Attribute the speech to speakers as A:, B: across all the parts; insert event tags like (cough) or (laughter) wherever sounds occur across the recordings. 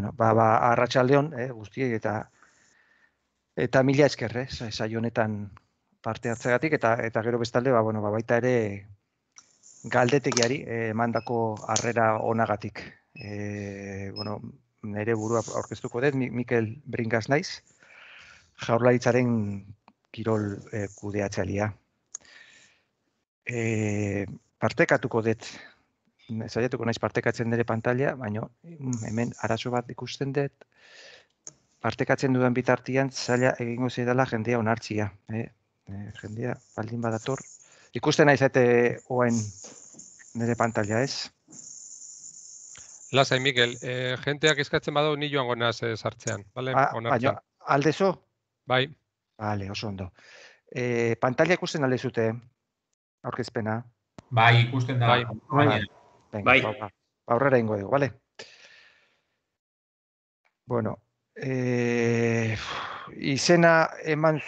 A: bueno, ba, ba, arratsaldeon, eh, guztiei eta eta mila esker, eh, sai honetan parte hartzegatik eta eta gero bestalde, ba, bueno, ba, baita ere galdetegiari eh, emandako eh, harrera onagatik. Eh, bueno, nere burua aurkeztuko dut, Mikel Bringas naiz. Jaurlaritzaren kirol eh, kudeatzailea. Eh, partekatuko dut zaiatuko naiz partekatzen dere pantalla, baina mm, hemen arazo bat ikusten dut, partekatzen dudan bitartian zaila egingo zidala jendea onartxia. Eh? Eh, jendea, baldin badator. Ikusten naiz eta oen nire pantalla ez.
B: Lasai, Miguel, e, eh, jenteak eskatzen badau ni joan naz ez sartzean Bale, ba,
A: alde zo? Bai. Bale, oso ondo. E, pantalla ikusten alde zute, aurkezpena? Bai, ikusten
C: da. Bai. Baina.
A: Bai. Ba, aurrera ingo dugu, bale? Bueno, e, izena eman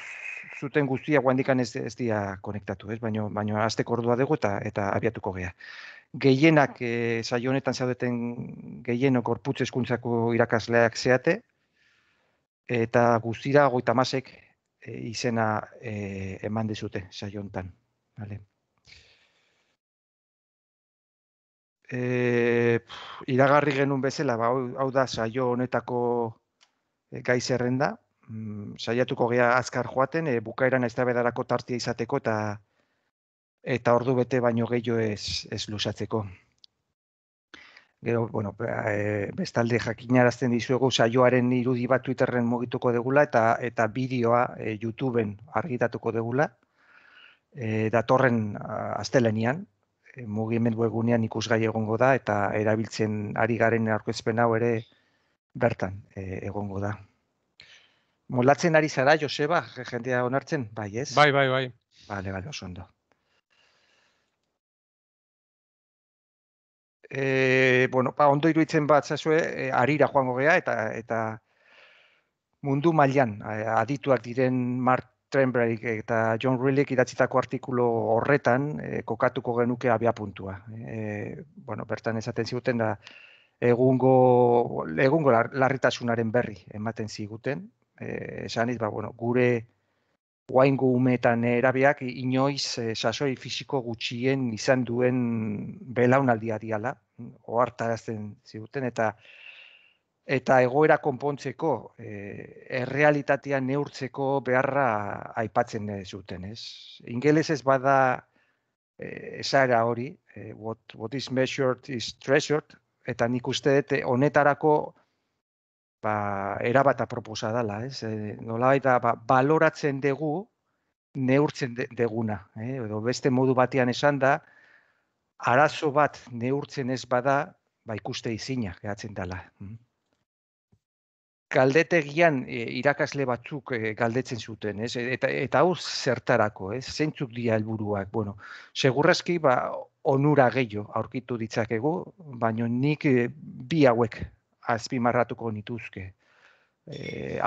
A: zuten guztia guandikan ez, ez dira konektatu, ez? Baino, baino azte ordua dugu eta, eta abiatuko gea. Gehienak, e, saio honetan zaudeten gehienok orputz eskuntzako irakasleak zeate, eta guztira goita masek, eh, izena eh, eman dezute saiontan. Vale. e, pff, iragarri genuen bezala, ba, hau da saio honetako e, gai zerrenda, mm, saiatuko gea azkar joaten, e, eh, bukaeran ez tartia izateko eta eta ordu bete baino gehiago ez, ez lusatzeko. Gero, bueno, ba, bestalde jakinarazten dizuegu saioaren irudi bat Twitterren mugituko degula eta eta bideoa e, YouTubeen argitatuko degula e, datorren astelenean, Eh, mugimen egunean ikusgai egongo da eta erabiltzen ari garen aurkezpen hau ere bertan eh, egongo da. Molatzen ari zara, Joseba, jendea onartzen, bai ez? Bai, bai, bai. Bale, bale, oso ondo. Eh, bueno, pa, ba, ondo iruitzen bat zazue, e, arira joango gea eta, eta mundu mailan adituak diren mar, Trenberry eta John Rillek idatzitako artikulu horretan eh, kokatuko genuke abia puntua. E, eh, bueno, bertan esaten ziguten da egungo egungo larritasunaren berri ematen ziguten. E, esan ez, ba, bueno, gure guaingo umetan erabiak inoiz e, sasoi fisiko gutxien izan duen belaunaldia diala, oartarazten ziguten, eta eta egoera konpontzeko eh, errealitatea neurtzeko beharra aipatzen eh, zuten, ez? Ingeles ez bada eh, esara hori, what, what is measured is treasured, eta nik uste dut honetarako ba, erabata proposa dela, ez? nola baita, ba, baloratzen dugu, neurtzen deguna. Eh? Edo beste modu batean esan da, arazo bat neurtzen ez bada, ba ikuste izina gehatzen dela. Hm? Galdetegian e, irakasle batzuk e, galdetzen zuten, ez? E, eta eta hau zertarako, ez? Zeintzuk dira helburuak? Bueno, segurrazki ba onura gehiago aurkitu ditzakegu, baino nik bi hauek azpimarratuko nituzke. E,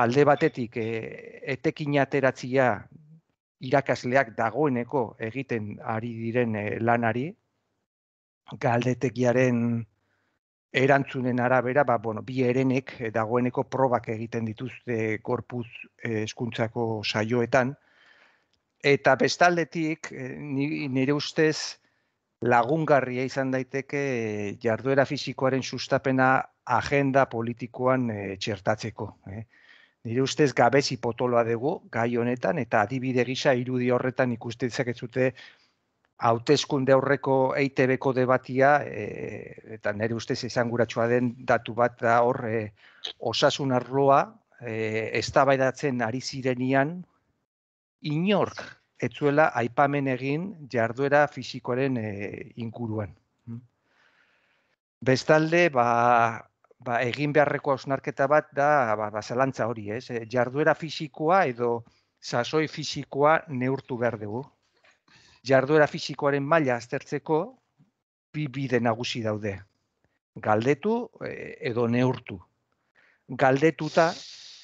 A: alde batetik etekin ateratzia irakasleak dagoeneko egiten ari diren lanari galdetegiaren erantzunen arabera, ba, bueno, bi erenek eh, dagoeneko probak egiten dituzte korpuz eskuntzako eh, saioetan. Eta bestaldetik, eh, nire ustez, lagungarria izan daiteke jarduera fisikoaren sustapena agenda politikoan e, txertatzeko. Nire ustez gabezi potoloa dugu gai honetan eta adibide gisa irudi horretan ikustetzak ez zute hauteskunde aurreko EITB-ko debatia, e, eta nire ustez izan den datu bat da hor eh, osasun arloa, e, ez datzen ari zirenian, inork etzuela aipamen egin jarduera fizikoaren e, inguruan. Mm. Bestalde, ba, ba, egin beharreko osnarketa bat da ba, ba, hori, ez? jarduera fisikoa edo sasoi fisikoa neurtu behar dugu jarduera fisikoaren maila aztertzeko bi bide nagusi daude. Galdetu e, edo neurtu. Galdetuta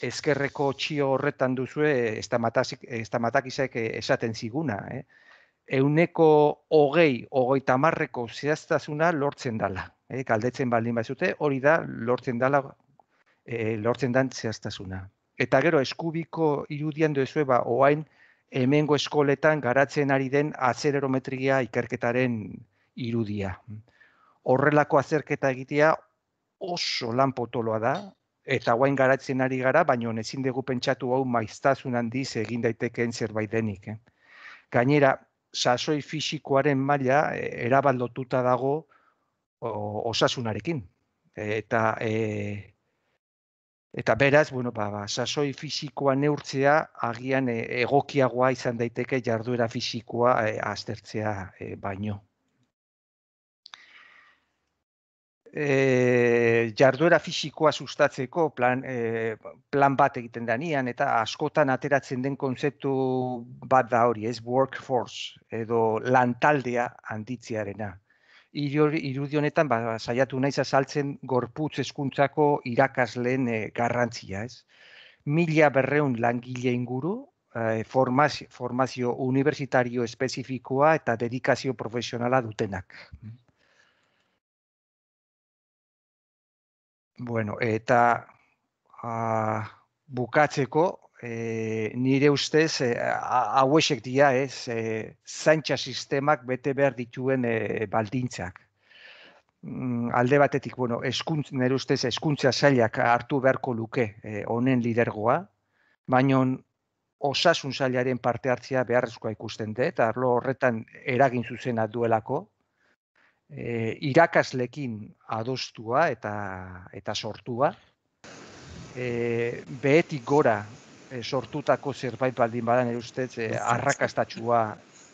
A: ezkerreko txio horretan duzue estamatakizek e, esaten ziguna. E. Eh? Euneko hogei, hogei tamarreko zehaztasuna lortzen dala. Eh? Galdetzen baldin baizute hori da lortzen dala eh, lortzen dan zehaztasuna. Eta gero eskubiko irudian duzue ba, oain, hemengo eskoletan garatzen ari den azererometria ikerketaren irudia. Horrelako azerketa egitea oso lan potoloa da, eta guain garatzen ari gara, baina ezin dugu pentsatu hau maiztazun handiz egin daitekeen zerbait denik. Eh. Gainera, sasoi fisikoaren maila e, erabaldotuta dago osasunarekin. Eta e, Eta beraz, bueno, ba, ba, sasoi fisikoa neurtzea, agian e, egokiagoa izan daiteke jarduera fisikoa e, aztertzea e, baino. E, jarduera fisikoa sustatzeko plan, e, plan bat egiten danian, eta askotan ateratzen den kontzeptu bat da hori, ez workforce, edo lantaldea handitziarena irudi honetan ba, saiatu naiz azaltzen gorputz hezkuntzako irakasleen eh, garrantzia, ez? Mila berreun langile inguru, eh, formazio, formazio universitario espezifikoa eta dedikazio profesionala dutenak. Bueno, eta a, ah, bukatzeko, e, nire ustez e, eh, hauesek dira, ez, e, eh, zaintza sistemak bete behar dituen baldintzak. Mm, alde batetik, bueno, eskuntz, nire ustez eskuntza zailak hartu beharko luke honen lidergoa, baina osasun zailaren parte hartzea beharrezkoa ikusten dut, arlo horretan eragin zuzena duelako, irakaslekin adostua eta, eta sortua, e, behetik gora Eh, sortutako zerbait baldin badan erustez e, eh, arrakastatxua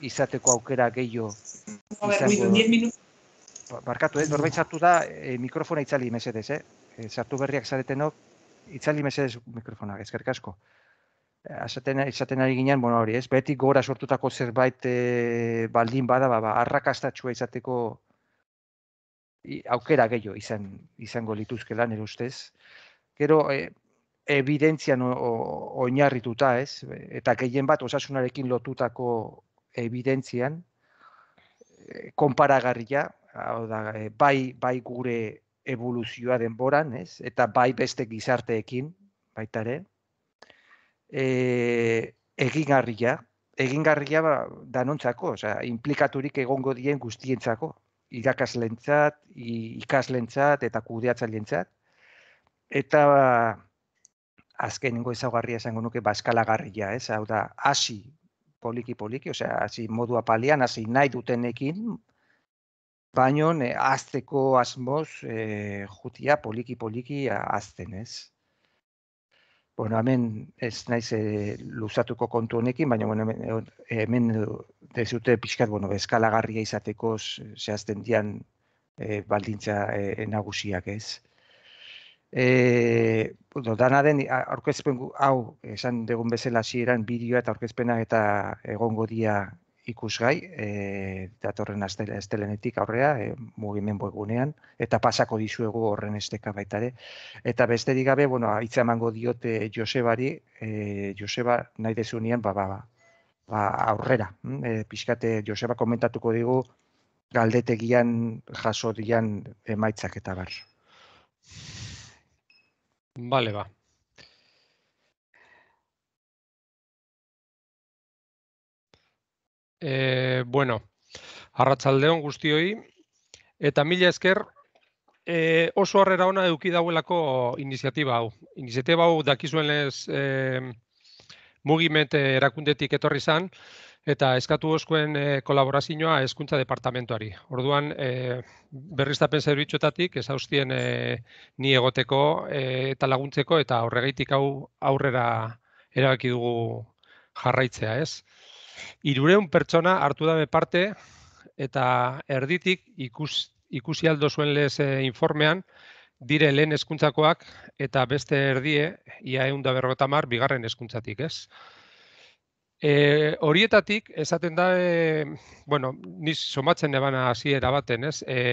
A: izateko aukera gehiago izango. Ba, barkatu, ez, norbait sartu da e, mikrofona itzali mesedez, eh? E, sartu berriak zaretenok, itzali mesedez mikrofona, ezkerrik asko. Azaten, izaten ari ginen, bueno, hori, ez, beti gora sortutako zerbait baldin bada, ba, ba izateko aukera gehiago izan, izango lituzkela, nire ustez. Gero, eh, evidentzian oinarrituta, ez? Eta gehien bat osasunarekin lotutako evidentzian eh, konparagarria, hau da, eh, bai, bai gure evoluzioa denboran, ez? Eta bai beste gizarteekin baita ere. Eh, egingarria, egingarria ba danontzako, osea, inplikaturik egongo dien guztientzako, irakasleentzat, ikasleentzat eta kudeatzaileentzat. Eta azkenengo ezaugarria esango nuke baskalagarria, ez? Hau da, hasi poliki poliki, osea, hasi modua palean, hasi nahi dutenekin, baino azteko asmoz eh jutia poliki poliki azten, ez? Bueno, hemen ez naiz eh, luzatuko kontu honekin, baina bueno, hemen, dezute pixkat, bueno, eskalagarria izateko zehazten dian eh, baldintza eh, nagusiak, ez? eh dana den aurkezpen hau esan degun bezala hasieran bideoa eta aurkezpena eta egongo dia ikusgai eh datorren astelenetik aurrea e, mugimendu egunean eta pasako dizuegu horren esteka baita ere eta besterik gabe bueno hitza emango diote Josebari e, Joseba nahi dezunean ba, ba, ba, ba, aurrera mm, e, pixkate Joseba komentatuko digu galdetegian jasodian emaitzak eta bar
B: Vale, va. E, bueno, arratsaldeon guztioi eta mila esker e, oso harrera ona eduki dauelako iniziatiba hau. Iniziatiba hau dakizuenez, eh mugimendu erakundetik etorri izan eta eskatu oskuen e, eh, kolaborazioa eskuntza departamentuari. Orduan, e, berriz tapen ez ni egoteko eh, eta laguntzeko, eta horregeitik hau aurrera erabaki dugu jarraitzea, ez? Irureun pertsona hartu dabe parte, eta erditik ikusi aldo zuen lez eh, informean, dire lehen eskuntzakoak eta beste erdie, ia eunda berrotamar, bigarren eskuntzatik, ez? E, horietatik, esaten da, e, bueno, niz somatzen ebana hasiera baten, ez? E,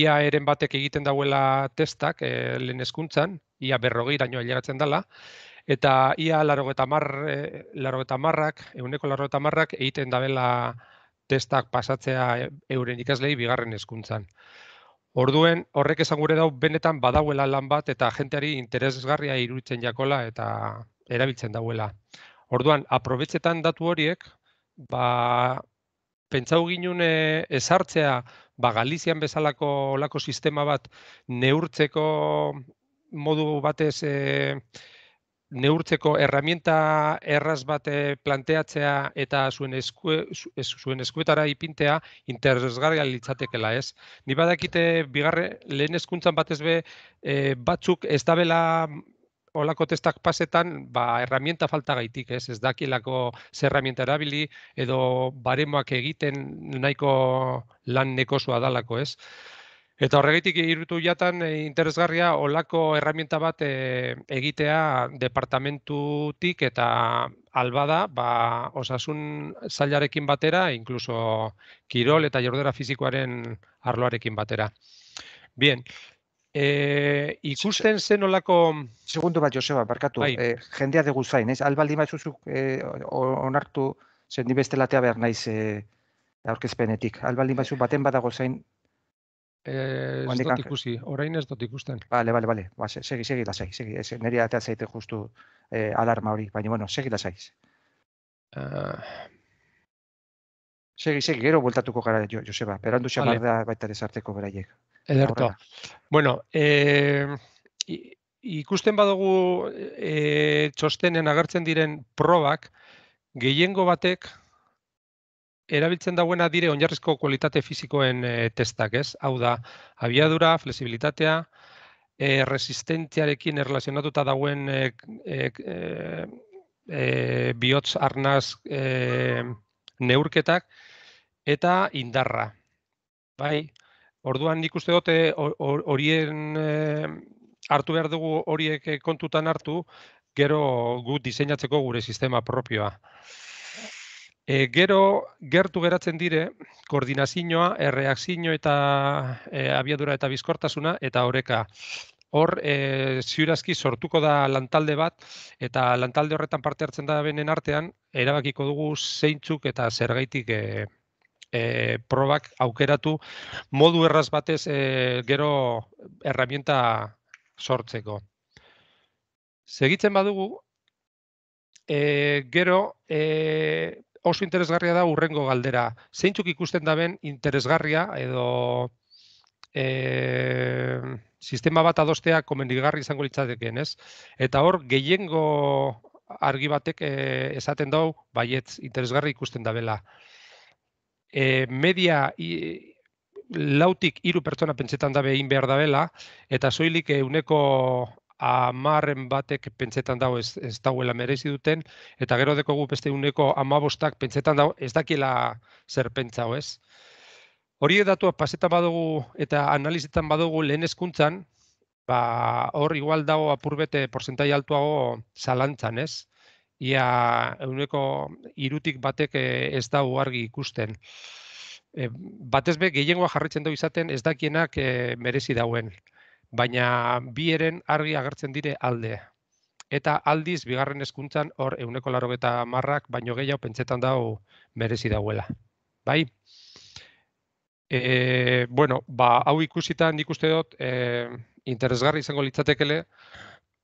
B: ia eren batek egiten dauela testak, e, lehen eskuntzan, ia berroge daino ailegatzen dela, eta ia laro eta eh, marrak, eguneko laro eta marrak, egiten dabela testak pasatzea eh, euren ikaslei bigarren eskuntzan. Orduen, horrek esan gure dau, benetan badauela lan bat, eta jenteari interesgarria iruditzen jakola, eta erabiltzen dauela. Orduan, aprobetzetan datu horiek, ba, pentsau ginen eh, ezartzea, ba, Galizian bezalako lako sistema bat neurtzeko modu batez, e, neurtzeko erramienta erraz bate eh, planteatzea eta zuen, esku, zuen eskuetara ipintea interesgarria litzatekela ez. Ni badakite, bigarre, lehen eskuntzan batez be, batzuk ez dabela olako testak pasetan, ba, herramienta falta gaitik, ez, ez dakilako zer herramienta erabili, edo baremoak egiten nahiko lan nekosoa dalako, ez. Eta horregitik irutu jatan eh, interesgarria olako herramienta bat e, egitea departamentutik eta albada, ba, osasun zailarekin batera, inkluso kirol eta jordera fizikoaren arloarekin batera. Bien, E, ikusten zen
A: nolako... Segundu bat, Joseba, barkatu, bai. e, eh, jendea degu zain, ez? Albaldi maizuzuk e, eh, onartu zen dibeste latea behar naiz e, aurkezpenetik. Albaldi maizuzuk baten badago zain...
B: E, ez dut ikusi, orain ez dut ikusten.
A: Bale, bale, bale, ba, segi, segi, lasai, segi, ez, nerea eta zaite justu e, alarma hori, baina, bueno, segi, lasai. Uh, Segi, segi, gero bueltatuko gara, jo, Joseba. Berandu xamar vale. da baita desarteko beraiek. Ederto.
B: Bueno, e, ikusten badugu e, txostenen agertzen diren probak, gehiengo batek erabiltzen dauena dire oinarrizko kualitate fizikoen e, testak, ez? Hau da, abiadura, flexibilitatea, e, resistentziarekin erlazionatuta dauen e, e, e, e, bihotz arnaz e, neurketak, eta indarra. Bai, orduan nik uste dute eh, horien hartu behar dugu horiek eh, kontutan hartu, gero gu diseinatzeko gure sistema propioa. E, gero gertu geratzen dire koordinazioa, erreakzio eta abiadura eta bizkortasuna eta horeka Hor, e, ziurazki sortuko da lantalde bat, eta lantalde horretan parte hartzen da benen artean, erabakiko dugu zeintzuk eta zergaitik e, probak aukeratu modu erraz batez e, gero herramienta sortzeko. Segitzen badugu, e, gero e, oso interesgarria da urrengo galdera. Zeintzuk ikusten daben interesgarria edo e, sistema bat adostea komendigarri izango litzateken, ez? Eta hor, gehiengo argi batek e, esaten dau, baietz, interesgarri ikusten da bela e, media i, lautik hiru pertsona pentsetan dabe egin behar dabela, eta soilik euneko amarren batek pentsetan dago ez, ez dauela merezi duten, eta gero deko gu beste uneko amabostak pentsetan dago ez dakila zer pentsa ez. Hori edatua paseta badugu eta analizetan badugu lehen eskuntzan, ba, hor igual dago apurbete porzentai altuago zalantzan, ez? ia uneko irutik batek eh, ez da argi ikusten. E, batez gehiengoa jarritzen dugu izaten ez dakienak eh, merezi dauen, baina bi argi agertzen dire alde. Eta aldiz, bigarren hezkuntzan hor, euneko laro eta marrak, baino gehiago pentsetan dago merezi dauela. Bai? E, bueno, ba, hau ikusitan ikuste dut, e, interesgarri izango litzatekele,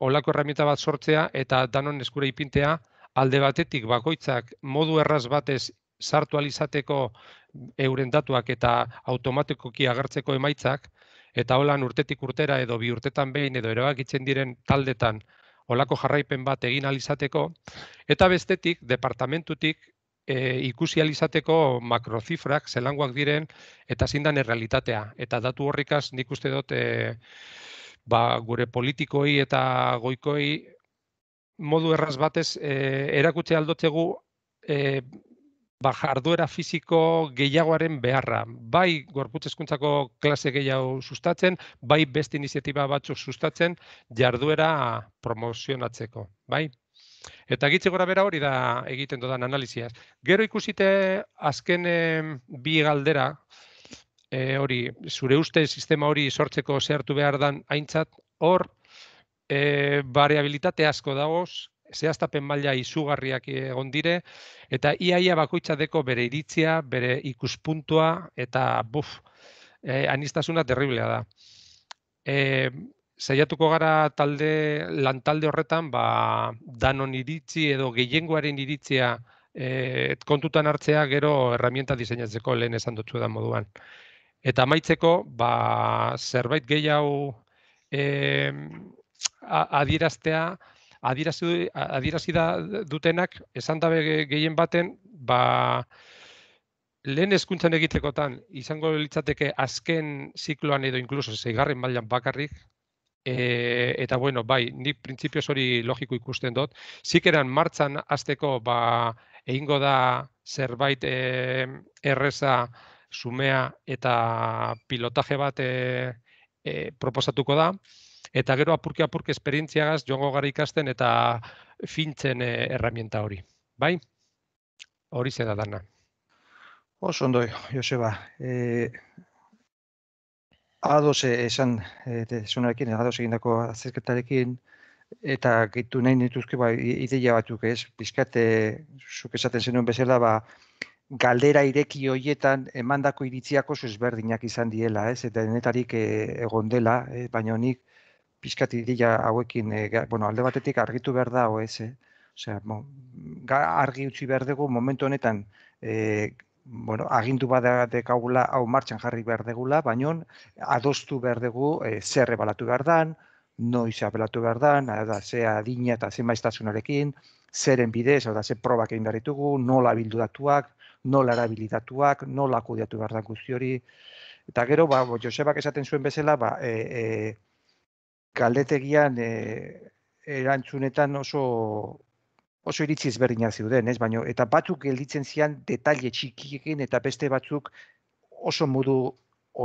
B: olako herramienta bat sortzea eta danon eskure ipintea alde batetik bakoitzak modu erraz batez sartu alizateko euren datuak eta automatikoki agertzeko emaitzak eta holan urtetik urtera edo bi urtetan behin edo erabakitzen diren taldetan olako jarraipen bat egin alizateko eta bestetik departamentutik e, ikusi alizateko makrozifrak zelangoak diren eta zindan errealitatea eta datu horrikaz nik uste dut e, ba, gure politikoi eta goikoi modu erraz batez e, eh, erakutze aldotzegu eh, ba, jarduera fisiko gehiagoaren beharra. Bai, gorputz eskuntzako klase gehiago sustatzen, bai, beste iniziatiba batzuk sustatzen, jarduera promozionatzeko. Bai? Eta gitze gora bera hori da egiten dudan analiziaz. Gero ikusite azken bi galdera, e, hori, zure uste sistema hori sortzeko zehartu behar dan haintzat, hor, e, variabilitate asko dagoz, zehaztapen maila izugarriak egon dire, eta iaia bakoitza deko bere iritzia, bere ikuspuntua, eta buf, e, eh, anistazuna terriblea da. E, zaiatuko gara talde, lantalde horretan, ba, danon iritzi edo gehiengoaren iritzia e, kontutan hartzea gero herramienta diseinatzeko lehen esan dutzu da moduan. Eta amaitzeko, ba, zerbait gehi hau e, adieraztea, adierazi da dutenak, esan dabe gehien baten, ba, lehen hezkuntzan egitekotan, izango litzateke azken zikloan edo inkluso zeigarren mailan bakarrik, e, eta bueno, bai, nik printzipio hori logiko ikusten dut, zikeran martzan azteko, ba, egingo da zerbait e, erreza, sumea eta pilotaje bat e, proposatuko da. Eta gero apurki apurki esperientziagaz joango gara ikasten eta fintzen e, eh, erramienta hori. Bai? Hori zeda dana.
A: Oso ondo, Joseba. E, ados esan, e, zunarekin, egindako azizketarekin, eta gaitu nahi nituzke ba, ideia batzuk ez, Bizkate zuk esaten zenuen bezala, ba, galdera ireki hoietan emandako iritziako ezberdinak izan diela, ez? Eta denetarik e, egon dela, eh, baina nik pixkat ideia hauekin, e, bueno, alde batetik argitu behar da, ez? E? Osea, argi utzi behar dugu, momentu honetan, e, bueno, agindu badekagula hau martxan jarri behar degula, baina adostu behar dugu e, zer ebalatu behar dan, noiz abelatu behar dan, da, ze adina eta ze maiztasunarekin, zeren bidez, da, ze probak egin behar ditugu, nola bildu datuak, nola erabilitatuak, nola kudeatu behar da guzti hori. Eta gero, ba, Josebak esaten zuen bezala, ba, e, e, galdetegian e, erantzunetan oso oso iritzi berdinak ziuden, ez? Baino eta batzuk gelditzen zian detaile txikiekin eta beste batzuk oso modu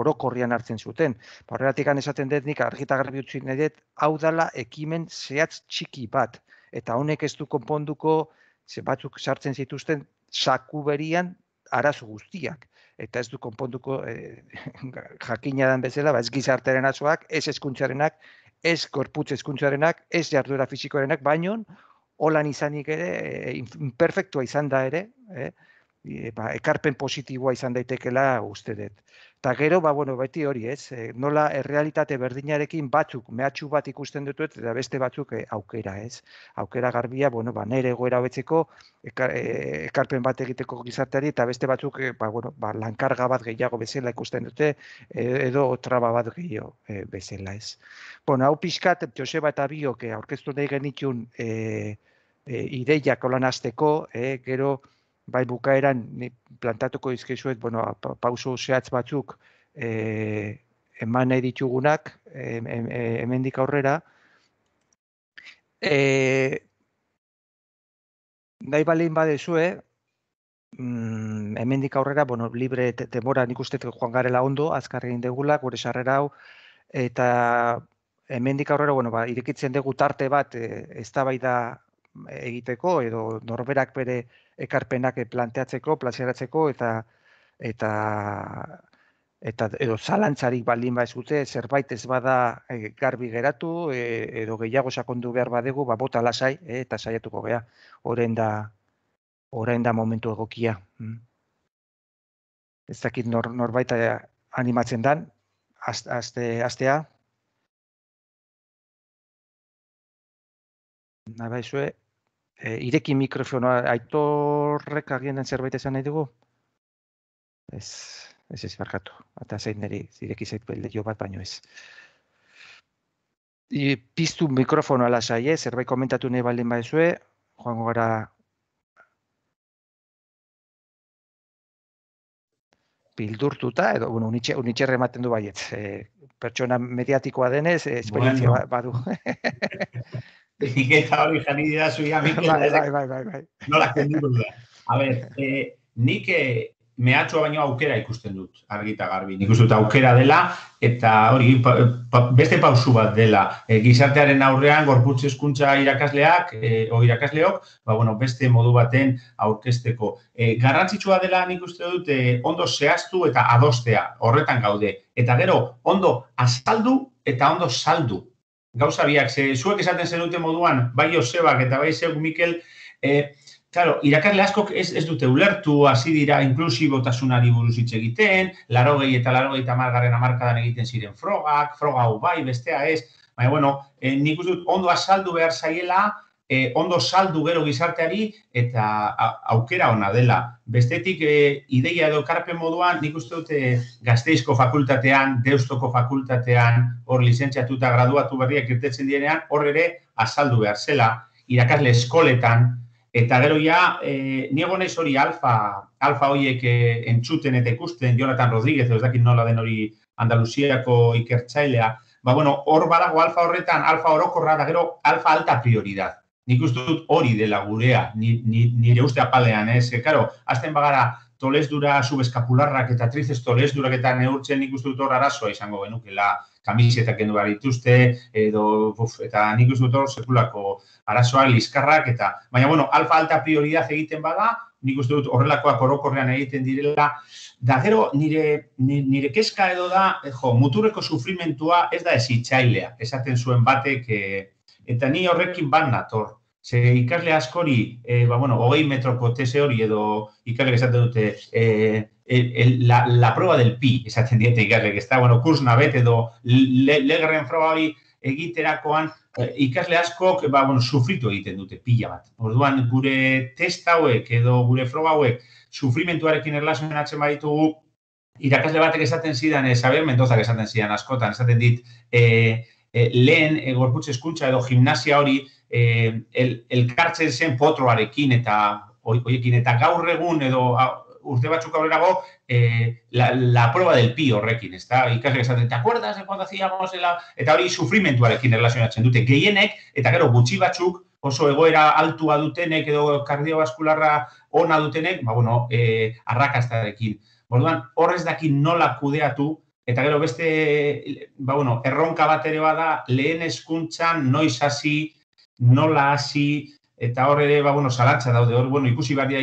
A: orokorrian hartzen zuten. Ba, horregatik esaten dut nik argi eta garbi utzi nahi hau dala ekimen zehatz txiki bat eta honek ez du konponduko ze batzuk sartzen zituzten saku berian arazo guztiak eta ez du konpontuko eh, (laughs) jakinadan bezala ba ez gizartearen azoak, ez eskuntzarenak ez korputz eskuntzarenak ez jarduera fisikoarenak baino holan izanik ere eh, imperfektua izan da ere eh? E, ba, ekarpen positiboa izan daitekela uste dut Eta gero, ba, bueno, beti hori, ez, eh, nola errealitate berdinarekin batzuk, mehatxu bat ikusten dut, eta beste batzuk eh, aukera, ez. Aukera garbia, bueno, ba, nere hobetzeko, eh, ekarpen bat egiteko gizarteari, eta beste batzuk, ba, bueno, ba, lankarga bat gehiago bezala ikusten dute, e-, edo traba bat gehiago e, bezala, ez. Bueno, hau pixkat, Joseba eta Biok, aurkeztu nahi genitxun, e, e, ideiak holan azteko, gero, bai bukaeran ni plantatuko dizkezuet, bueno pauso zehatz batzuk e, eman nahi ditugunak eh, hemendik aurrera e, nahi badezue mm, hemendik aurrera bueno libre demora nik uste joan garela ondo azkar egin degula gure sarrera hau eta hemendik aurrera bueno ba irekitzen dugu tarte bat eztabaida egiteko edo norberak bere ekarpenak eh, planteatzeko, plazeratzeko eta eta eta edo zalantzarik baldin baizute, zute zerbait ez bada eh, garbi geratu eh, edo gehiago sakondu behar badegu ba bota lasai e, eta saiatuko gea. Orain da orain da momentu egokia. Mm. Ez dakit nor, norbait animatzen dan aste astea. Nabaisue E, ireki mikrofonoa, aitorrek agien zerbait esan nahi dugu? Ez, ez ez barkatu. Ata zein niri, ireki zaitu jo bat baino ez. I, piztu mikrofonoa lasai, eh? zerbait komentatu nahi baldin baizue joango gara... Pildurtuta, edo bueno, unitxerre ematen du baiet. E, pertsona mediatikoa denez, esperientzia bueno. Ba-, badu.
C: (laughs) Eta hori jani dira zui Bai,
A: bai, bai, bai. Nola, kendu da.
C: A ber, eh, nik baino aukera ikusten dut, argita garbi. Nik uste dut aukera dela, eta hori, beste pausu bat dela. Eh, gizartearen aurrean, gorputz eskuntza irakasleak, eh, o irakasleok, ba, bueno, beste modu baten aurkesteko. Eh, garrantzitsua dela, nik uste dut, eh, ondo zehaztu eta adostea, horretan gaude. Eta gero, ondo azaldu eta ondo saldu gauza biak, zuek esaten dute moduan, bai Josebak eta bai zeuk Mikel, e, Claro, irakarle askok ez, ez dute ulertu, hasi dira inklusibo tasunari buruz hitz egiten, laro eta laro gehi margarren amarkadan egiten ziren frogak, froga hau bai, bestea ez, baina bueno, eh, nik uste dut ondo azaldu behar zaiela, e, ondo saldu gero gizarteari eta aukera ona dela. Bestetik e, ideia edo karpen moduan nik uste dute gazteizko fakultatean, deustoko fakultatean, hor lizentziatuta graduatu berriak irtetzen direnean, hor ere azaldu behar zela, irakasle eskoletan, Eta gero ja, e, niego hori alfa, alfa hoiek e, entzuten eta ikusten, Jonathan Rodríguez, ez dakit nola den hori Andaluziako ikertzailea, ba bueno, hor badago alfa horretan, alfa orokorra da gero alfa alta prioridad nik uste dut hori dela gurea, nire uste apalean, ez? Eh? Karo, azten bagara tolesdura subeskapularrak eta trizez dura eta neurtzen nik uste dut hor arazoa izango genukela kamiseta kendu behar dituzte, edo, buf, eta nik uste dut hor sekulako arazoa liskarrak, eta, baina, bueno, alfa alta prioridad egiten bada, nik uste dut horrelakoak orokorrean egiten direla, da gero nire, nire, keska edo da, jo, mutureko sufrimentua ez da ezitzailea, esaten zuen batek, eh, Eta ni horrekin bat nator. Ze ikasle askori, e, ba, bueno, hogei metroko tese hori edo ikasle esaten dute e, el, la, la proba del pi esaten diete ikasle, ez da, bueno, kurs nabet edo legerren proba hori egiterakoan e, ikasle askok, ba, bueno, sufritu egiten dute pila bat. Orduan, gure test hauek edo gure froba hauek sufrimentuarekin erlazionatzen baditugu, irakasle batek esaten zidan, e, mendozak Mendoza esaten zidan askotan, esaten dit, e, Eh, lehen e, gorputz eskuntza edo gimnasia hori e, el, elkartzen zen potroarekin eta oiekin eta gaur egun edo a, urte batzuk aurrerago eh, la, la proba del pi horrekin, ezta? Ikasle esaten, ¿te acuerdas de cuando hacíamos Eta hori sufrimentuarekin relacionatzen dute, gehienek, eta gero gutxi batzuk oso egoera altua dutenek edo kardiobaskularra ona dutenek, ba, bueno, eh, arrakastarekin. Orduan, horrez dakin nola kudeatu Eta gero beste, ba, bueno, erronka bat ere bada, lehen eskuntzan noiz hasi, nola hasi, eta hor ere, ba, bueno, salatza daude, hor, bueno, ikusi barria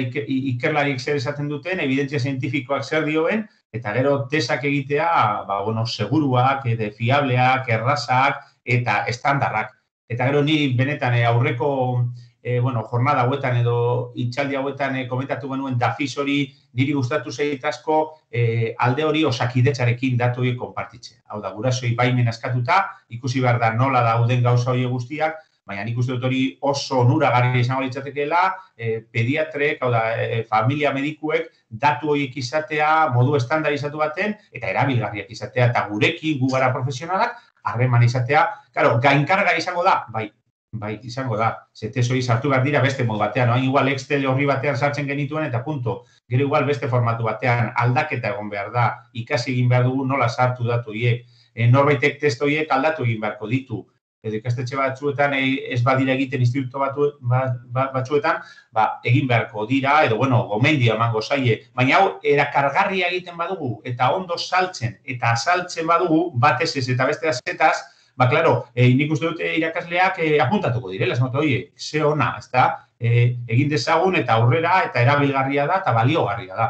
C: ikerlarik zer esaten duten, evidentzia zientifikoak zer dioen, eta gero tesak egitea, ba, bueno, seguruak, edo fiableak, errazak, eta estandarrak. Eta gero ni benetan eh, aurreko e, bueno, jornada hauetan edo itxaldi hauetan eh, komentatu genuen dafis hori niri gustatu zaitazko e, eh, alde hori osakidetzarekin datu hori konpartitze. Hau da, gurasoi baimen askatuta, ikusi behar da nola dauden gauza hori guztiak, baina nik uste dut hori oso nura gari izango litzatekeela, e, pediatrek, hau da, familia medikuek, datu horiek izatea, modu estandarizatu baten, eta erabilgarriak izatea, eta gureki gu gara profesionalak, harreman izatea, Claro, gainkarga izango da, bai, Bai, izango da. Zetez hori sartu behar dira beste modu batean. Oain igual Excel horri batean sartzen genituen eta punto. Gero igual beste formatu batean aldaketa egon behar da. Ikasi egin behar dugu nola sartu datu hiek. E, eh, norbaitek testo hiek aldatu egin beharko ditu. Eta ikastetxe batzuetan eh, ez badira egiten instituto batu, ba, ba, batzuetan, ba, egin beharko dira, edo bueno, gomendia emango zaie. Baina hau, erakargarria egiten badugu eta ondo saltzen eta saltzen badugu, batez ez eta beste azetaz, ba, klaro, e, nik uste dute eh, irakasleak eh, apuntatuko direla, esan dut, oie, ze ona, ez da, egin dezagun eta aurrera eta erabilgarria da eta baliogarria da.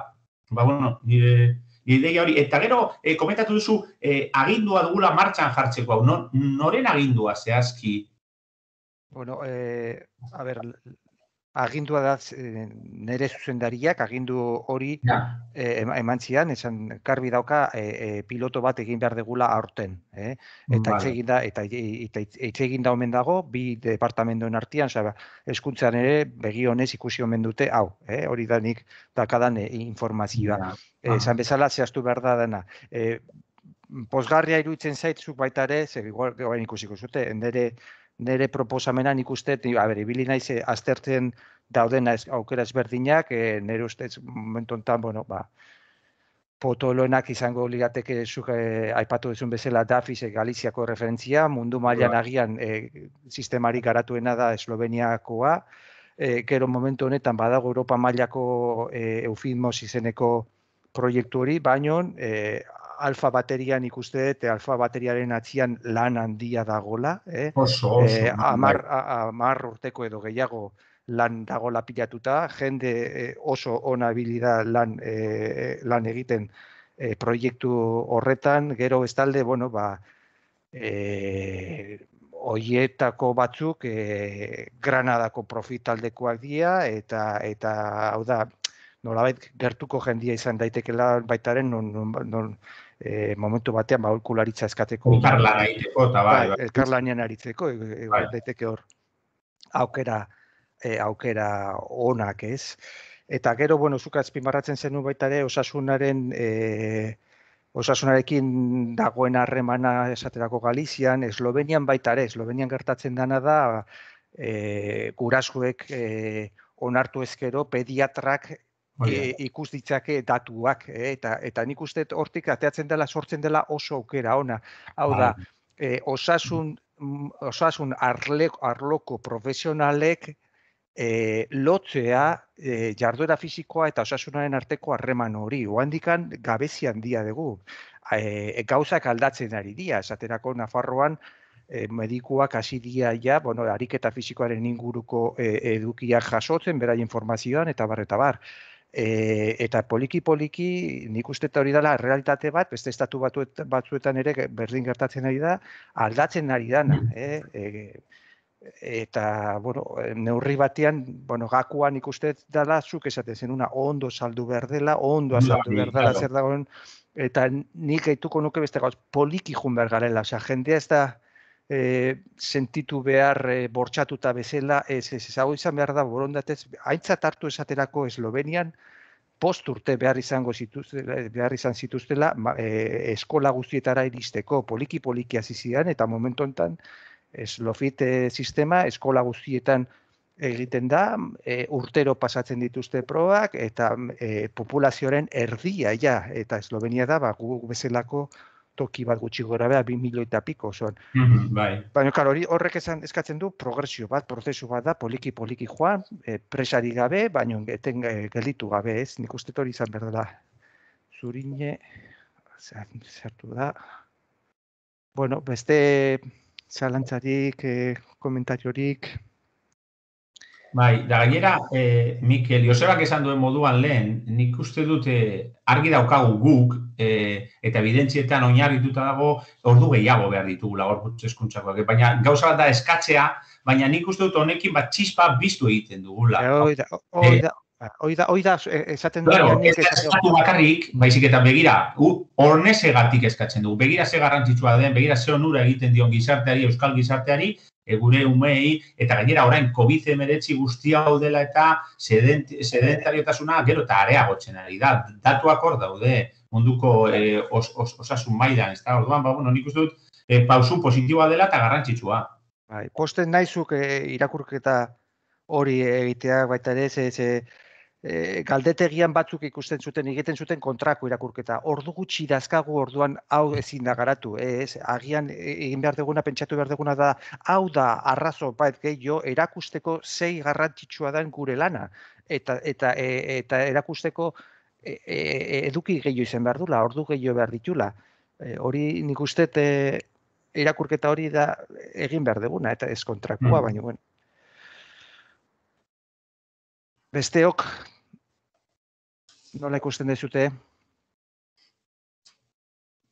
C: Ba, bueno, nire, ideia hori. Eta gero, e, komentatu duzu, e, agindua dugula martxan jartzeko hau, non, noren agindua zehazki?
A: Bueno, eh, a ver agindua da eh, nire zuzendariak agindu hori eh, eman emantzian esan karbi dauka eh, piloto bat egin behar degula aurten Eh? eta itxe eta itxe da omen dago bi departamentoen artean osea ba, eskuntzan ere begi honez ikusi omen dute hau eh? hori da nik dakadan informazioa esan ah. bezala zehaztu behar da dena e, Posgarria iruditzen zaitzuk baita ere, zer igual ikusiko zute, nere proposamena ikustet a ber, ibili naiz eh, aztertzen dauden aukera ezberdinak, e, eh, nere ustez momentu honetan, bueno, ba, potoloenak izango obligateke eh, aipatu duzun bezala Dafis Galiziako referentzia, mundu mailan bai. agian e, sistemari garatuena da Esloveniakoa, e, gero momentu honetan badago Europa mailako e, izeneko proiektu hori, baino e, alfa baterian ikuste eta alfa bateriaren atzian lan handia dagola. Eh? Oso, oso, eh, bai, bai. amar, urteko edo gehiago lan dagola pilatuta, jende eh, oso ona bilida lan, eh, lan egiten eh, proiektu horretan, gero bestalde, bueno, ba, eh, oietako batzuk Granadako profitaldekoak dira, eta, eta hau da, nolabait gertuko jendia izan daitekela baitaren non, non, e, momentu batean baulkularitza eskateko. Elkarlan aritzeko, eta bai. bai. bai. aritzeko, e, e bai. daiteke hor aukera, e, aukera onak ez. Eta gero, bueno, zuka ezpimarratzen zenu baita ere, osasunaren... E, osasunarekin dagoen harremana esaterako Galizian, Eslovenian baita ere, Eslovenian gertatzen dana da, eh gurasuek e, onartu ezkero pediatrak e, ikus ditzake datuak e, eta eta nik uste hortik ateatzen dela sortzen dela oso aukera ona. Hau da, e, osasun mm, osasun arloko profesionalek e, lotzea e, jarduera fisikoa eta osasunaren arteko harreman hori. Oandikan gabezi handia dugu. E, gauzak aldatzen ari dira esaterako Nafarroan E, medikuak hasi dira ja, bueno, ariketa fisikoaren inguruko e, edukiak jasotzen, beraien informazioan eta barreta Eta bar. E, eta poliki-poliki, nik uste eta hori dela, realitate bat, beste estatu batzuetan ere berdin gertatzen ari da, aldatzen ari dana. Mm. Eh? E, eta, bueno, neurri batean, bueno, gakuan ikuste dela, zuk esaten zenuna, ondo saldu behar dela, ondo saldu bai, behar dela, zer dagoen, eta nik gaituko nuke beste gauz, poliki jun behar garela, osea, jendea ez da, e, sentitu behar e, bortxatuta bezala, ez, ez, izan behar da borondatez, haintzat hartu esaterako Eslovenian, post urte behar izango behar izan zituztela eh, eskola guztietara iristeko poliki poliki hasi zidan eta momentu hontan eslofit sistema eskola guztietan egiten da urtero pasatzen dituzte probak eta e, populazioaren erdia ja eta Eslovenia da ba bezalako toki bat gutxi gora beha, bi milioi eta piko, zoan. Mm bai. Baina, hori horrek esan eskatzen du, progresio bat, prozesu bat da, poliki-poliki joan, eh, presari gabe, baina eten e, gelditu gabe, ez, nik uste hori izan ber dela. Zurine, zertu da. Bueno, beste zalantzarik, e, komentariorik,
C: Bai, da gainera, eh, Mikel, Josebak esan duen moduan lehen, nik uste dut eh, argi daukagu guk, eh, eta evidentzietan oinarrituta dago, ordu gehiago behar ditugu lagor eskuntzakoak. Baina gauza bat da eskatzea, baina nik uste dut honekin bat txispa biztu egiten dugula.
A: Hoi da, da, esaten dugu. Claro, ez eskatu bakarrik,
C: baizik eta begira, horne segatik eskatzen dugu, begira ze garrantzitsua den, begira ze onura egiten dion gizarteari, euskal gizarteari, egure umei, eta gainera orain COVID-19 guzti hau dela eta sedentariotasuna gero eta areagotzen ari da. Datuak hor daude munduko e, os, os, osasun mailan, ez da orduan, ba, bueno, nik uste dut, e, pausu positiboa dela eta garrantzitsua.
A: Bai, posten naizuk e, eh, irakurketa hori egiteak baita ere, ze, ze, e, galdetegian batzuk ikusten zuten egiten zuten kontrako irakurketa. Ordu gutxi dazkagu orduan hau ezin da garatu. Ez, agian e, egin behar duguna, pentsatu behar duguna da, hau da arrazo bat gehiago erakusteko zei garrantzitsua den gure lana. Eta, eta, e, eta erakusteko e, eduki gehiago izen behar dula, ordu gehiago behar ditula. hori nik uste e, irakurketa hori da egin behar duguna, eta ez kontrakoa, mm besteok nola ikusten dezute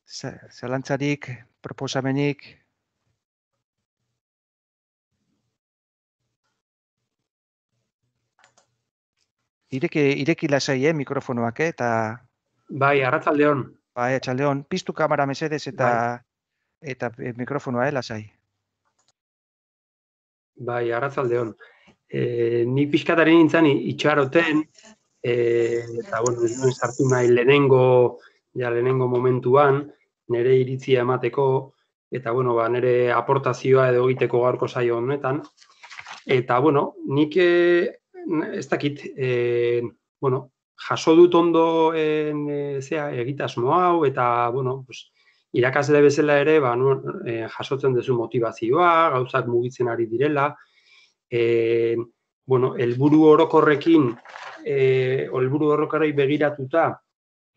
A: Zalantzarik, proposamenik ireki ireki lasai eh mikrofonoak eh, eta bai arratsaldeon bai atsaldeon piztu kamera mesedes eta bai. eta eh, mikrofonoa eh lasai
D: bai arratsaldeon e, ni pixkatari nintzen itxaroten, e, eta bueno, ez nuen sartu nahi lehenengo, ja lehenengo momentuan, nire iritzia emateko, eta bueno, ba, nire aportazioa edo egiteko gaurko saio honetan. Eta bueno, nik e, ez dakit, e, bueno, jaso dut ondo en, e, e egitasmo hau, eta bueno, pues, irakasle bezala ere, ba, nu, e, jasotzen duzu motivazioa, gauzak mugitzen ari direla, e, bueno, elburu orokorrekin, e, eh, elburu orokarai begiratuta,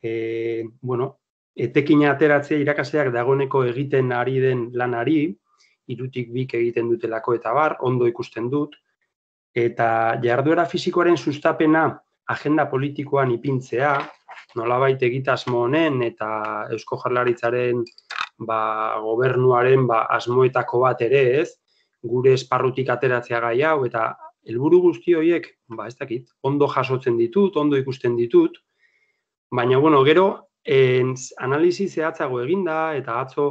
D: e, bueno, etekina ateratzea irakasleak dagoneko egiten ari den lanari, irutik bik egiten dutelako eta bar, ondo ikusten dut, eta jarduera fisikoaren sustapena agenda politikoan ipintzea, nolabait egitasmo honen eta Eusko Jaurlaritzaren ba, gobernuaren ba, asmoetako bat ere, ez? gure esparrutik ateratzea gai hau eta helburu guzti horiek, ba ez dakit, ondo jasotzen ditut, ondo ikusten ditut, baina bueno, gero ens analisi zehatzago eginda eta atzo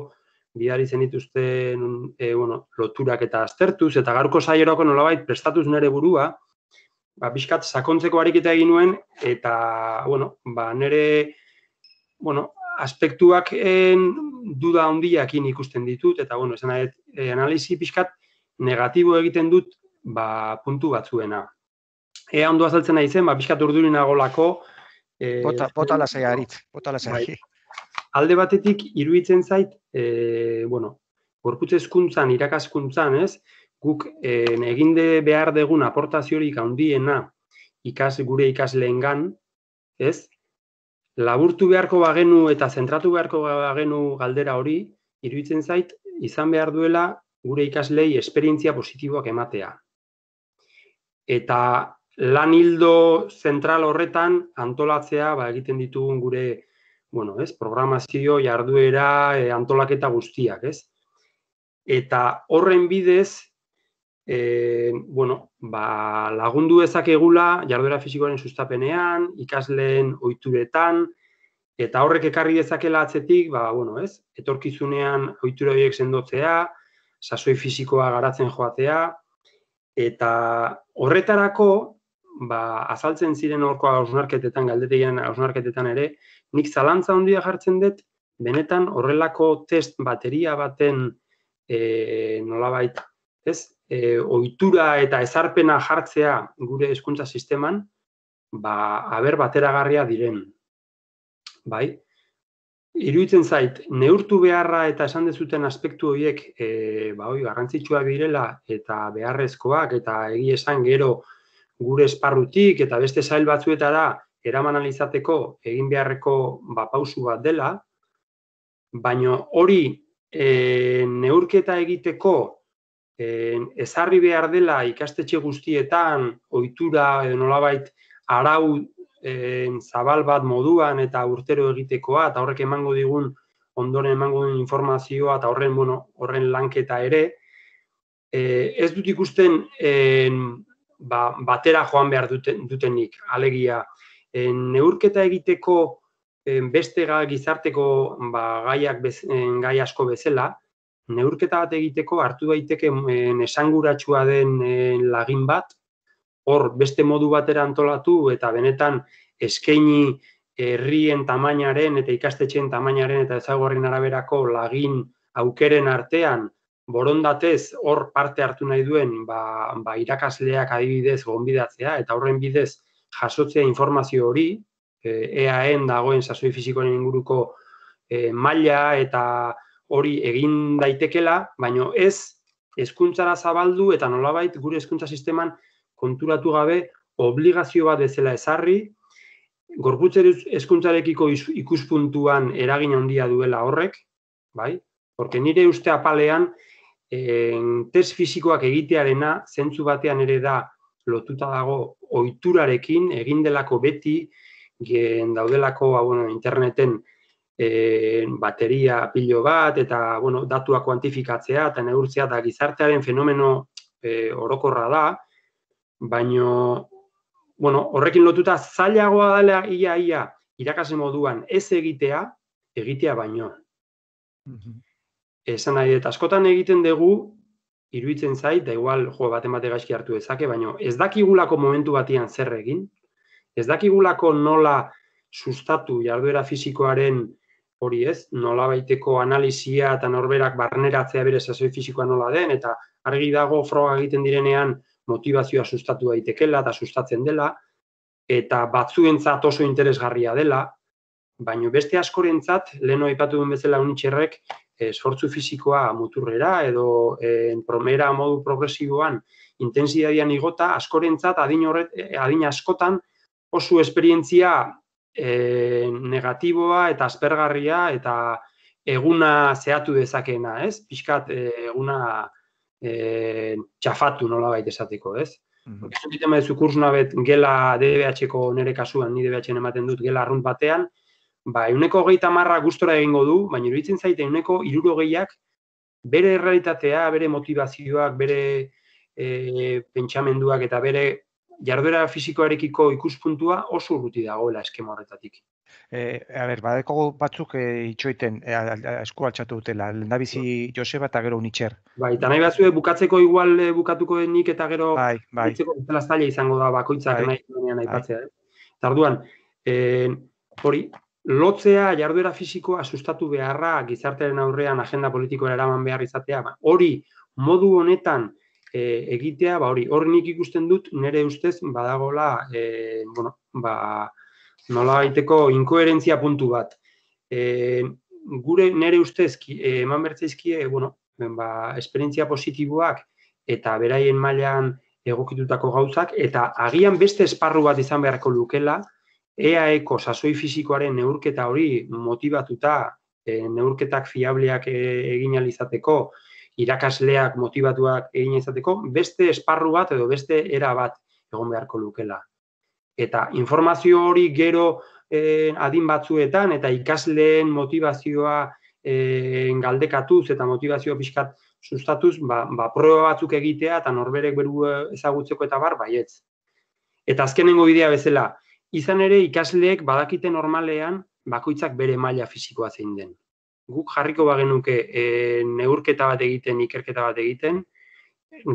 D: biari zen dituzten e, bueno, loturak eta aztertuz eta gaurko saierako nolabait prestatuz nere burua, ba bizkat sakontzeko ariketa egin nuen eta bueno, ba nere bueno, aspektuak en, duda hondiakin ikusten ditut eta bueno, esanait e, analisi pixkat, negatibo egiten dut ba, puntu batzuena. Ea ondo azaltzen nahi zen, ba, biskat urdurin agolako... E, eh, bota,
A: bota lasai bota lasai. Bai.
D: Alde batetik, iruditzen zait, e, bueno, gorputz eskuntzan, irakaskuntzan, ez? Guk e, eh, eginde behar degun aportaziorik handiena ikas gure ikas lehengan, ez? Laburtu beharko bagenu eta zentratu beharko bagenu galdera hori, iruditzen zait, izan behar duela gure ikaslei esperientzia positiboak ematea. Eta lan hildo zentral horretan antolatzea ba, egiten ditugun gure bueno, ez, programazio, jarduera, eh, antolaketa guztiak, ez? Eta horren bidez, e, bueno, ba, lagundu ezakegula jarduera fisikoaren sustapenean, ikasleen ohituretan eta horrek ekarri dezakela atzetik, ba, bueno, ez? Etorkizunean ohitura horiek sendotzea, sasoi fisikoa garatzen joatea, eta horretarako, ba, azaltzen ziren horko hausnarketetan, galdetegian hausnarketetan ere, nik zalantza handia jartzen dut, benetan horrelako test bateria baten e, nolabait, ez? E, oitura eta ezarpena jartzea gure hezkuntza sisteman, ba, haber bateragarria diren. Bai? iruditzen zait, neurtu beharra eta esan dezuten aspektu horiek e, ba, oi, garrantzitsua birela eta beharrezkoak eta egi esan gero gure esparrutik eta beste zail batzuetara eraman analizateko egin beharreko ba, pausu bat dela, baino hori e, neurketa egiteko e, ezarri behar dela ikastetxe guztietan, ohitura edo nolabait arau e, zabal bat moduan eta urtero egitekoa eta horrek emango digun ondoren emango duen informazioa eta horren bueno, horren lanketa ere e, ez dut ikusten ba, batera joan behar dutenik alegia e, neurketa egiteko beste gizarteko ba, gaiak gai asko bezala neurketa bat egiteko hartu daiteke esanguratsua den lagin bat hor beste modu batera antolatu eta benetan eskaini herrien tamainaren eta ikastetxeen tamainaren eta ezagorren araberako lagin aukeren artean borondatez hor parte hartu nahi duen ba, ba irakasleak adibidez gonbidatzea eta horren bidez jasotzea informazio hori EAen e dagoen sasoi fisikoen inguruko e, maila eta hori egin daitekela, baino ez hezkuntzara zabaldu eta nolabait gure hezkuntza sisteman konturatu gabe obligazio bat dezela ezarri, gorputzer eskuntzarekiko ikuspuntuan eragin handia duela horrek, bai? Porque nire uste apalean, en, eh, test fisikoak egitearena, zentzu batean ere da, lotuta dago oiturarekin, egin delako beti, gen daudelako ba, bueno, interneten eh, bateria pilo bat, eta bueno, datua kuantifikatzea, eta neurtzea, da gizartearen fenomeno e, orokorra da, baino bueno, horrekin lotuta zailagoa dela ia ia irakasle moduan ez egitea egitea baino. Mhm. Esan nahi eta askotan egiten dugu iruitzen zait da igual jo bat emate gaizki hartu dezake baino ez dakigulako momentu batian zer egin. Ez dakigulako nola sustatu jarduera fisikoaren hori ez, nola baiteko analizia eta norberak barneratzea bere sasoi fisikoa nola den, eta argi dago froga egiten direnean motivazioa sustatu daitekeela eta sustatzen dela, eta batzuentzat oso interesgarria dela, baina beste askorentzat, leheno aipatu duen bezala unitxerrek, esfortzu eh, fizikoa muturrera edo eh, en promera modu progresiboan intensidadian igota, askorentzat adin, horret, eh, adin askotan oso esperientzia e, negatiboa eta aspergarria eta eguna zehatu dezakena, ez? Piskat eguna e, txafatu nola baita esateko, ez? Mm -hmm. bet, gela DBH-eko kasuan, nire dbh ematen dut, gela arrunt batean, ba, euneko hogeita marra gustora egingo du, baina iruditzen zaite euneko iruro gehiak, bere realitatea, bere motivazioak, bere e, pentsamenduak eta bere jarduera fisikoarekiko ikuspuntua oso urruti dagoela eskema horretatik
A: eh a ber, batzuk eh itxoiten, e, esku altxatu dutela, lendabizi bizi Joseba eta gero unitzer. Bai, eta nahi batzue
D: bukatzeko igual eh, bukatuko denik eta gero bai, bai. itzeko izango da bakoitzak bai. nahi bai. aipatzea. Bai. Eh? hori, lotzea jarduera fisikoa sustatu beharra gizartearen aurrean agenda politikoa eraman behar izatea, ba, hori modu honetan e, egitea, ba, hori, hori nik ikusten dut, nire ustez badagola, e, bueno, ba, nola gaiteko inkoherentzia puntu bat. E, gure nere ustez, e, eman bertzeizkie, bueno, ba, esperientzia positiboak eta beraien mailean egokitutako gauzak, eta agian beste esparru bat izan beharko lukela, eaeko sasoi fisikoaren neurketa hori motivatuta, e, neurketak fiableak e, egin alizateko, irakasleak motivatuak egin izateko, beste esparru bat edo beste era bat egon beharko lukela. Eta informazio hori gero eh, adin batzuetan eta ikasleen motivazioa eh, galdekatuz eta motivazio pixkat sustatuz, ba, ba proba batzuk egitea eta norberek beru eh, ezagutzeko eta bar, baietz. Eta azkenengo bidea bezala, izan ere ikasleek badakite normalean bakoitzak bere maila fisikoa zein den. Guk jarriko bagenuke e, neurketa bat egiten, ikerketa bat egiten,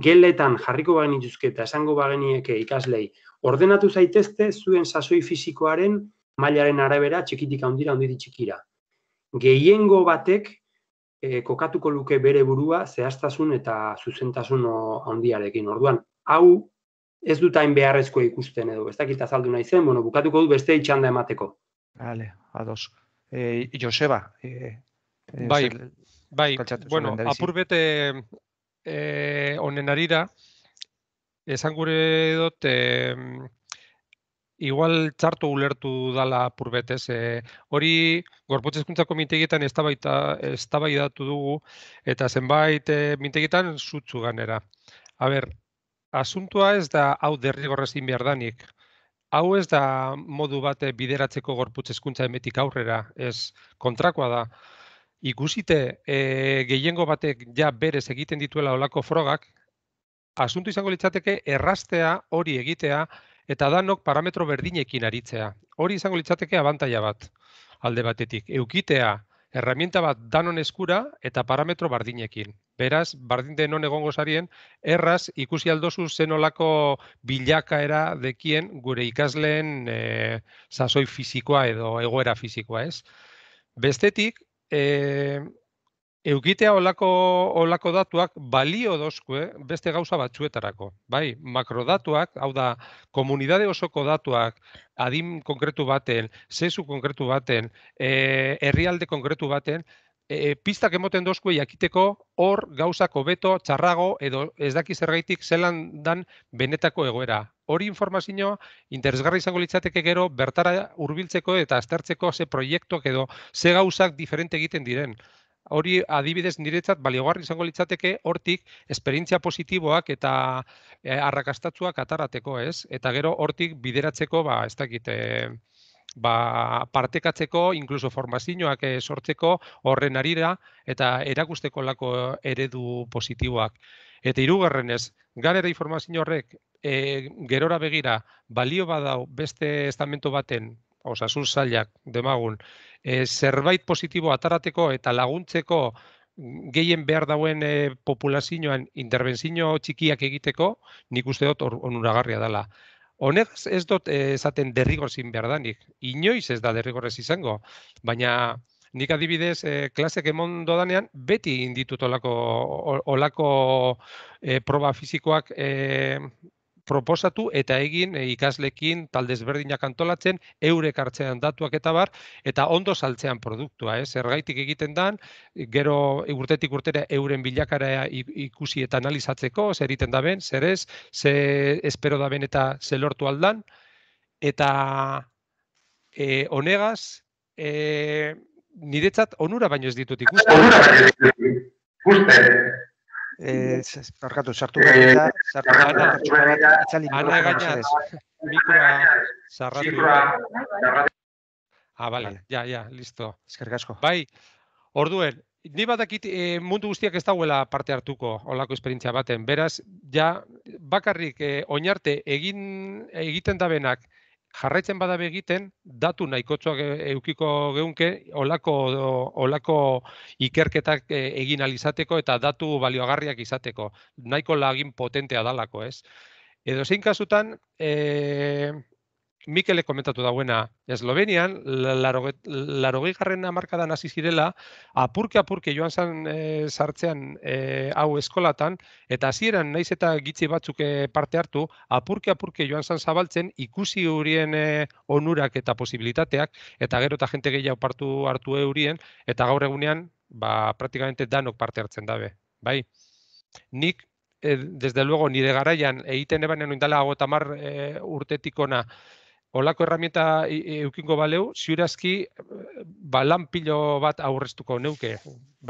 D: geletan jarriko bagenituzke ituzke eta esango bagenieke ikaslei, ordenatu zaitezte zuen sasoi fisikoaren mailaren arabera txikitik handira handi txikira. Gehiengo batek e, kokatuko luke bere burua zehaztasun eta zuzentasun handiarekin. Orduan, hau ez dut hain beharrezkoa ikusten edo, ez dakit azaldu naizen, zen, bueno, bukatuko dut beste itxanda emateko. Hale, ados.
A: E, Joseba, e, e, bai, zel,
D: bai, bueno, apur
B: bete e, onen arira, esan gure dut, e, igual txartu ulertu dala purbetez. E, eh, hori, gorpotz ezkuntza mintegietan ez tabai dugu, eta zenbait e, mintegietan zutzu ganera. A ber, asuntua ez da hau derrigorrezin behar danik. Hau ez da modu bate eh, bideratzeko gorputz hezkuntza emetik aurrera, ez kontrakoa da. Ikusite e, gehiengo batek ja berez egiten dituela olako frogak, asuntu izango litzateke erraztea hori egitea eta danok parametro berdinekin aritzea. Hori izango litzateke abantaila bat alde batetik. Eukitea, erramienta bat danon eskura eta parametro berdinekin. Beraz, bardin denon egongo sarien, erraz ikusi aldozu zenolako bilakaera dekien gure ikasleen e, sasoi fisikoa edo egoera fisikoa ez? Bestetik, eh eukitea olako, olako datuak balio dozku, beste gauza batzuetarako. Bai, makrodatuak, hau da, komunidade osoko datuak, adin konkretu baten, sesu konkretu baten, e, herrialde konkretu baten, e, pistak emoten dozku jakiteko hor gauzako beto txarrago edo ez daki zergaitik zelan dan benetako egoera. Hori informazioa interesgarri izango litzateke gero bertara hurbiltzeko eta aztertzeko ze proiektuak edo ze gauzak diferente egiten diren hori adibidez niretzat baliogarri izango litzateke hortik esperientzia positiboak eta e, eh, arrakastatzuak atarateko, ez? Eta gero hortik bideratzeko, ba, ez dakit, eh, ba, partekatzeko, inkluso formazioak eh, sortzeko horren arira eta erakusteko lako eredu positiboak. Eta hirugarren ez, galera informazio horrek gerora begira balio badau beste estamento baten osasun zailak demagun, e, zerbait positibo atarateko eta laguntzeko mm, gehien behar dauen e, populazioan intervenzio txikiak egiteko, nik uste dut onuragarria dela. Honek ez dut e, esaten derrigorzin behar danik, inoiz ez da derrigorrez izango, baina nik adibidez e, klasek emon dodanean beti inditutolako olako, e, proba fizikoak e, proposatu eta egin eh, ikaslekin taldez berdinak antolatzen, eurek hartzean datuak eta bar, eta ondo saltzean produktua, ez? Eh. zergaitik egiten dan, gero urtetik urtera euren bilakara ikusi eta analizatzeko, zer egiten da ben, zer ez, espero da ben eta ze lortu aldan, eta e, eh, onegaz, e, niretzat onura baino ez ditut ikusten. Onura baino
A: ez ditut ikusten eh barkatu sartu eh, gaineta sartu gaineta itzali gaineta mikroa sarratu
B: ah vale ya ya listo esker gasko bai orduen Ni badakit e, mundu guztiak ez dauela parte hartuko olako esperintzia baten. Beraz, ja bakarrik e, oinarte egin egiten dabenak jarraitzen bada egiten datu nahikotsuak eukiko eh, geunke olako olako ikerketak eh, egin alizateko eta datu baliogarriak izateko nahiko lagin potentea dalako, ez? Edo zein kasutan, eh Mikele komentatu da Eslovenian, larogei garrena marka zirela, apurke apurke joan zan e, eh, sartzean eh, hau eskolatan, eta hasieran naiz eta gitzi batzuk eh, parte hartu, apurke apurke joan zan zabaltzen, ikusi hurien e, onurak eta posibilitateak, eta gero eta jente gehiago partu hartu eurien, eta gaur egunean, ba, praktikamente danok parte hartzen dabe. Bai, nik, desde luego, nire garaian, egiten ebanen oindala, agotamar e, urtetikona, olako herramienta e, e, eukingo baleu, ziurazki balan pilo bat aurreztuko neuke,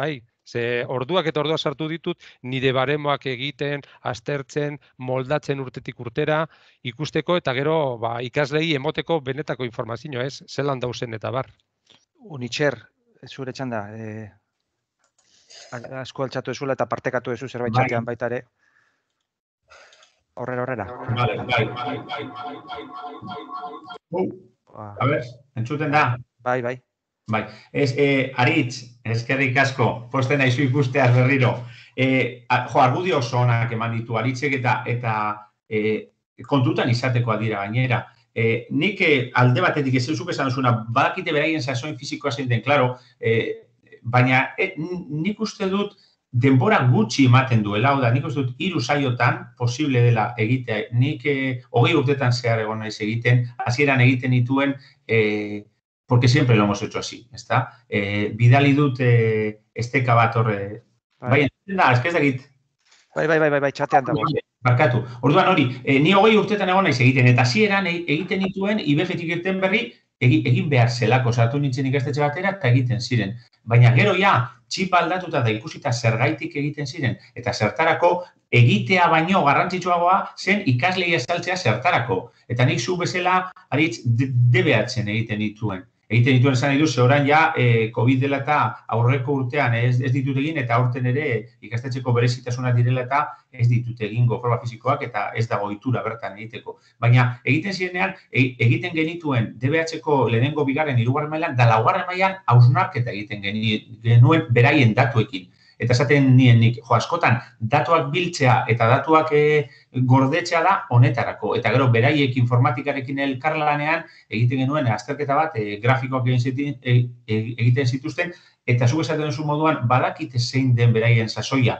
B: bai? Ze orduak eta orduak sartu ditut, nire baremoak egiten, aztertzen, moldatzen urtetik urtera, ikusteko eta gero ba, ikaslei emoteko benetako informazio
A: ez, zelan dauzen eta bar. Unitzer, zure txanda, eh, asko altxatu ezula eta partekatu ezu zerbait bai. baitare horrera, horrera. Vale, bai,
D: bai, bai,
A: bai,
C: entzuten da. Bai, bai. Bai, ez, eh, aritz, ezkerrik asko, posten aizu ikusteaz berriro. Eh, jo, argudio oso onak eman ditu aritzek eta, eta eh, kontutan izateko adira, gainera. Eh, nik eh, alde batetik ez zuzuk esan duzuna, badakite beraien sazoin fizikoa zein den, klaro, eh, baina eh, nik uste dut, denbora gutxi ematen duela, oda, nik uste dut, iru saiotan posible dela egitea, nik eh, hogei urtetan zehar egon naiz egiten, hasieran egiten dituen, eh, porque siempre lo hemos hecho así, ez da? Eh, bidali dut eh, esteka bat horre, bai, bai entzenda, eskaz da egit.
A: Bai, bai, bai, bai, bai, txatean da. barkatu,
C: orduan hori, eh, ni hogei urtetan egon naiz egiten, eta hasieran e-, egiten dituen, ibefetik irten berri, egin behar zelako, zartu nintzen ikastetxe batera, eta egiten ziren. Baina gero ja, txip aldatuta da ikusita zergaitik egiten ziren, eta zertarako egitea baino garrantzitsuagoa zen ikaslei ezaltzea zertarako. Eta nik zu bezala, haritz, debeatzen egiten dituen egiten dituen esan nahi orain ja e, COVID dela eta aurreko urtean ez, ez ditut egin eta aurten ere ikastetxeko berezitasuna direla eta ez ditut egingo proba fisikoak eta ez dago itura bertan egiteko. Baina egiten zirenean, e, egiten genituen dbh lehenengo bigarren irugarren mailan, da laugarren mailan hausnarketa egiten genuen beraien datuekin eta esaten nien nik, jo askotan, datuak biltzea eta datuak e, gordetzea da honetarako. Eta gero, beraiek informatikarekin elkarlanean egiten genuen azterketa bat, eh, grafikoak egin e, e, egiten zituzten, eta zuk esaten duzu moduan, badakite zein den beraien sasoia,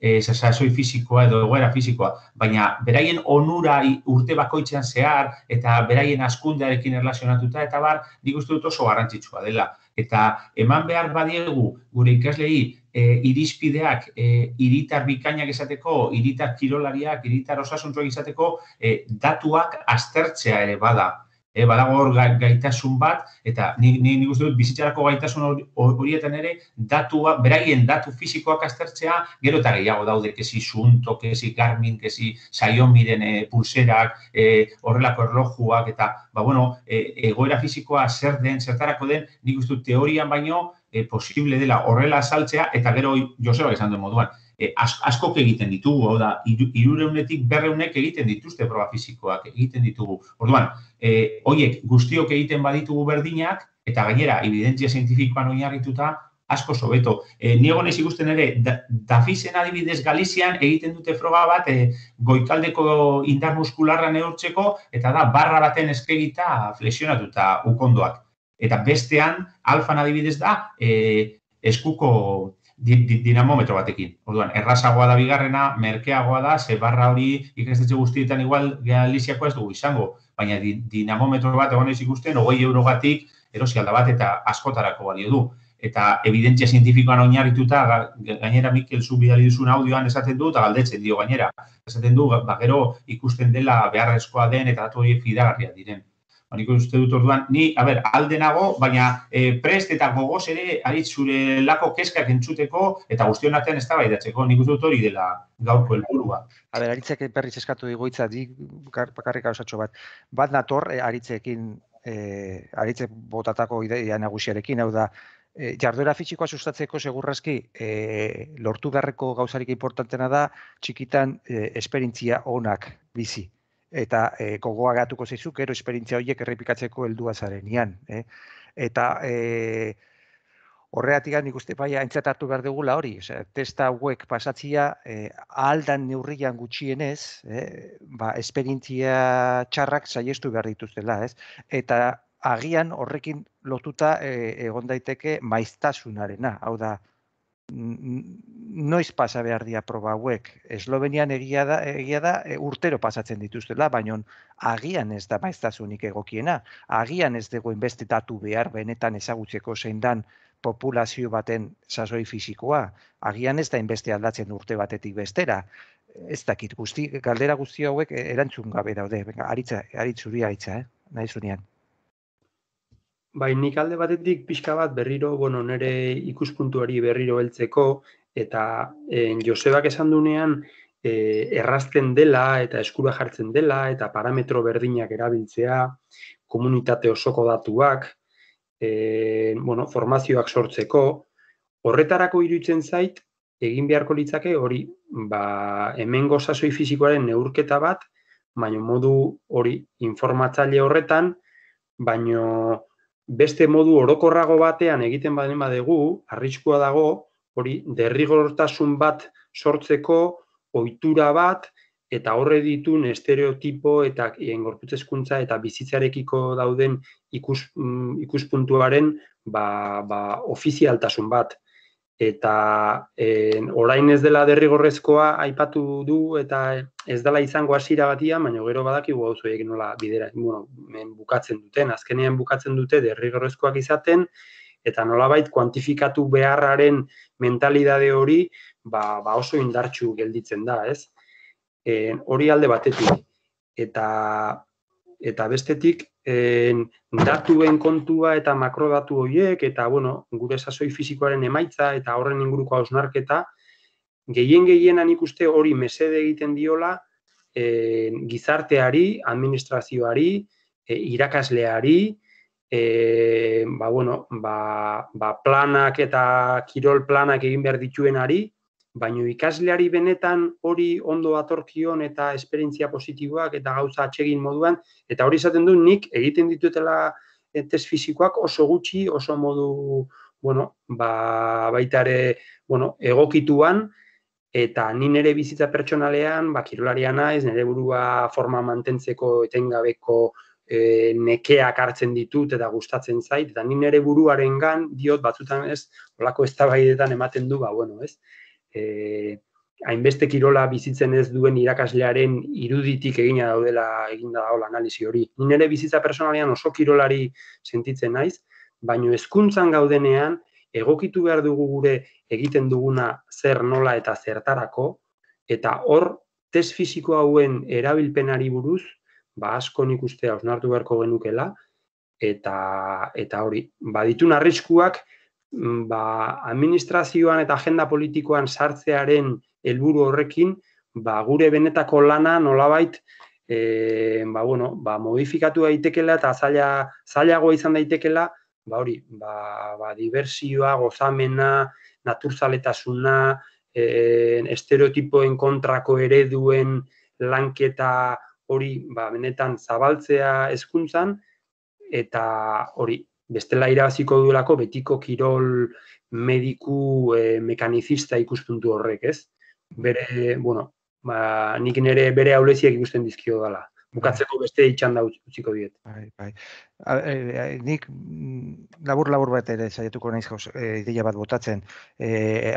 C: e, sasoi fizikoa edo egoera fizikoa, baina beraien onura urte bakoitzean zehar, eta beraien askundearekin erlazionatuta, eta bar, nik uste dut oso garrantzitsua dela eta eman behar badiegu gure ikaslei e, eh, irizpideak, e, eh, iritar bikainak esateko, iritar kirolariak, iritar osasuntzuak izateko, e, datuak aztertzea ere bada e, badago hor gaitasun bat, eta ni, ni, ni dut bizitzarako gaitasun horietan ere, datua, beraien datu fisikoak aztertzea, gero eta gehiago daude, kezi zunto, kesi garmin, kezi saion miren eh, pulserak, eh, horrelako erlojuak, eta ba, bueno, egoera fisikoa zer den, zertarako den, ni dut teorian baino, posible dela horrela saltzea, eta gero Joseba esan duen moduan, e, askok egiten ditugu, hau da, irureunetik berreunek egiten dituzte proba fizikoak, egiten ditugu. Orduan, e, oiek guztiok egiten baditugu berdinak, eta gainera, evidentzia zientifikoan oinarrituta, asko sobeto. E, Niego nahiz ikusten ere, da, dafizen adibidez Galizian egiten dute froga bat e, goikaldeko indar muskularra neurtzeko, eta da, barra baten eskegita flexionatuta ukondoak. Eta bestean, alfan adibidez da, e, eskuko dinamometro batekin. Orduan, errazagoa da bigarrena, merkeagoa da, ze barra hori ikastetxe guztietan igual galiziakoa ez dugu izango baina dinamometro bat egon ez ikusten, ogoi eurogatik erosialda bat eta askotarako balio du. Eta evidentzia zientifikoan oinarrituta, gainera Mikel zu bidali audioan esaten du eta galdetzen dio gainera. Esaten du, ba, ikusten dela beharrezkoa den eta datu hori fidagarria diren. Nik uste dut orduan, ni, a ber, alde nago, baina e, prest eta gogoz ere aritzure lako keskak entzuteko eta guztion artean ez da nik uste dut hori dela gauko helburua.
A: A ber, aritzek berriz eskatu digoitza, di, bakarrik bat, bat nator e, aritzekin, e, aritzek botatako idea nagusiarekin, hau da, e, jarduera fisikoa sustatzeko segurrazki e, lortu beharreko gauzarik importantena da txikitan e, esperientzia onak bizi eta e, eh, gogoagatuko zizuk gero esperientzia horiek errepikatzeko heldua zarenean, eh? Eta e, eh, Horreatik gan ikuste bai aintzat hartu behar dugula hori, Ose, testa hauek pasatzia eh, aldan neurrian gutxienez, eh, ba, esperientzia txarrak saiestu behar dituztela, ez? Eta agian horrekin lotuta eh, egon daiteke maiztasunarena, hau da, noiz pasa behar dia proba hauek. Eslovenian egia da, egia da e, urtero pasatzen dituztela, baino agian ez da maiztasunik egokiena. Agian ez dago inbestitatu behar benetan ezagutzeko zein dan populazio baten sasoi fisikoa. Agian ez da inbestia aldatzen urte batetik bestera. Ez dakit galdera guzti hauek e, erantzun gabe daude. Aritza, aritzuri aritza, eh? nahi zunean.
D: Bai, nik alde batetik pixka bat berriro, bueno, nere ikuspuntuari berriro heltzeko eta eh, Josebak esan eh, errazten dela eta eskura jartzen dela eta parametro berdinak erabiltzea, komunitate osoko datuak, eh, bueno, formazioak sortzeko, horretarako iruditzen zait egin beharko litzake hori, ba, hemen gozasoi fisikoaren neurketa bat, baino modu hori informatzaile horretan, baino beste modu orokorrago batean egiten baden badegu, arriskua dago, hori derrigortasun bat sortzeko, ohitura bat, eta horre ditun estereotipo eta engorputzezkuntza eh, eta bizitzarekiko dauden ikus, mm, ikuspuntuaren ba, ba, ofizialtasun bat eta en, eh, orain ez dela derrigorrezkoa aipatu du eta ez dela izango hasira batia, baina gero badakigu hau nola bidera, bueno, men bukatzen duten, azkenean bukatzen dute derrigorrezkoak izaten, eta nolabait kuantifikatu beharraren mentalidade hori ba, ba oso indartsu gelditzen da, ez? Eh, hori alde batetik. Eta, eta bestetik, en, datuen kontua eta makrodatu horiek eta bueno, gure sasoi fisikoaren emaitza eta horren inguruko hausnarketa gehien gehienan ikuste hori mesede egiten diola en, gizarteari, administrazioari, e, irakasleari, e, ba, bueno, ba, ba planak eta kirol planak egin behar dituenari, baino ikasleari benetan hori ondo atorkion eta esperientzia positiboak eta gauza atsegin moduan, eta hori izaten du nik egiten ditutela eh, test fizikoak oso gutxi, oso modu, bueno, ba, baitare, bueno, egokituan, eta ni nire bizitza pertsonalean, ba, kirularia naiz, nire burua forma mantentzeko etengabeko eh, nekeak hartzen ditut eta gustatzen zait, eta ni nire buruaren gan, diot batzutan ez, olako ez ematen du, ba, bueno, ez, e, hainbeste kirola bizitzen ez duen irakaslearen iruditik egina daudela egin da hola analisi hori. Ni nere bizitza personalean oso kirolari sentitzen naiz, baino hezkuntzan gaudenean egokitu behar dugu gure egiten duguna zer nola eta zertarako eta hor test fisiko hauen erabilpenari buruz ba asko nik uste hausnartu beharko genukela eta eta hori baditun arriskuak Mm, ba, administrazioan eta agenda politikoan sartzearen helburu horrekin, ba, gure benetako lana nolabait e, ba, bueno, ba, modifikatu daitekela eta zaila, zailagoa izan daitekela, ba, hori, ba, ba, diversioa, gozamena, naturzaletasuna, e, estereotipoen kontrako ereduen lanketa hori ba, benetan zabaltzea eskuntzan, eta hori bestela irabaziko duelako betiko kirol mediku e, eh, mekanizista ikuspuntu horrek, ez? Bere, bueno, ba, nik nire bere aulesiak ikusten dizkio dala. Bukatzeko bai. beste itxan da utziko diet. Bai, bai.
A: Eh, eh, nik mm, labur-labur bat ere zaituko naiz dela ideia bat botatzen. E,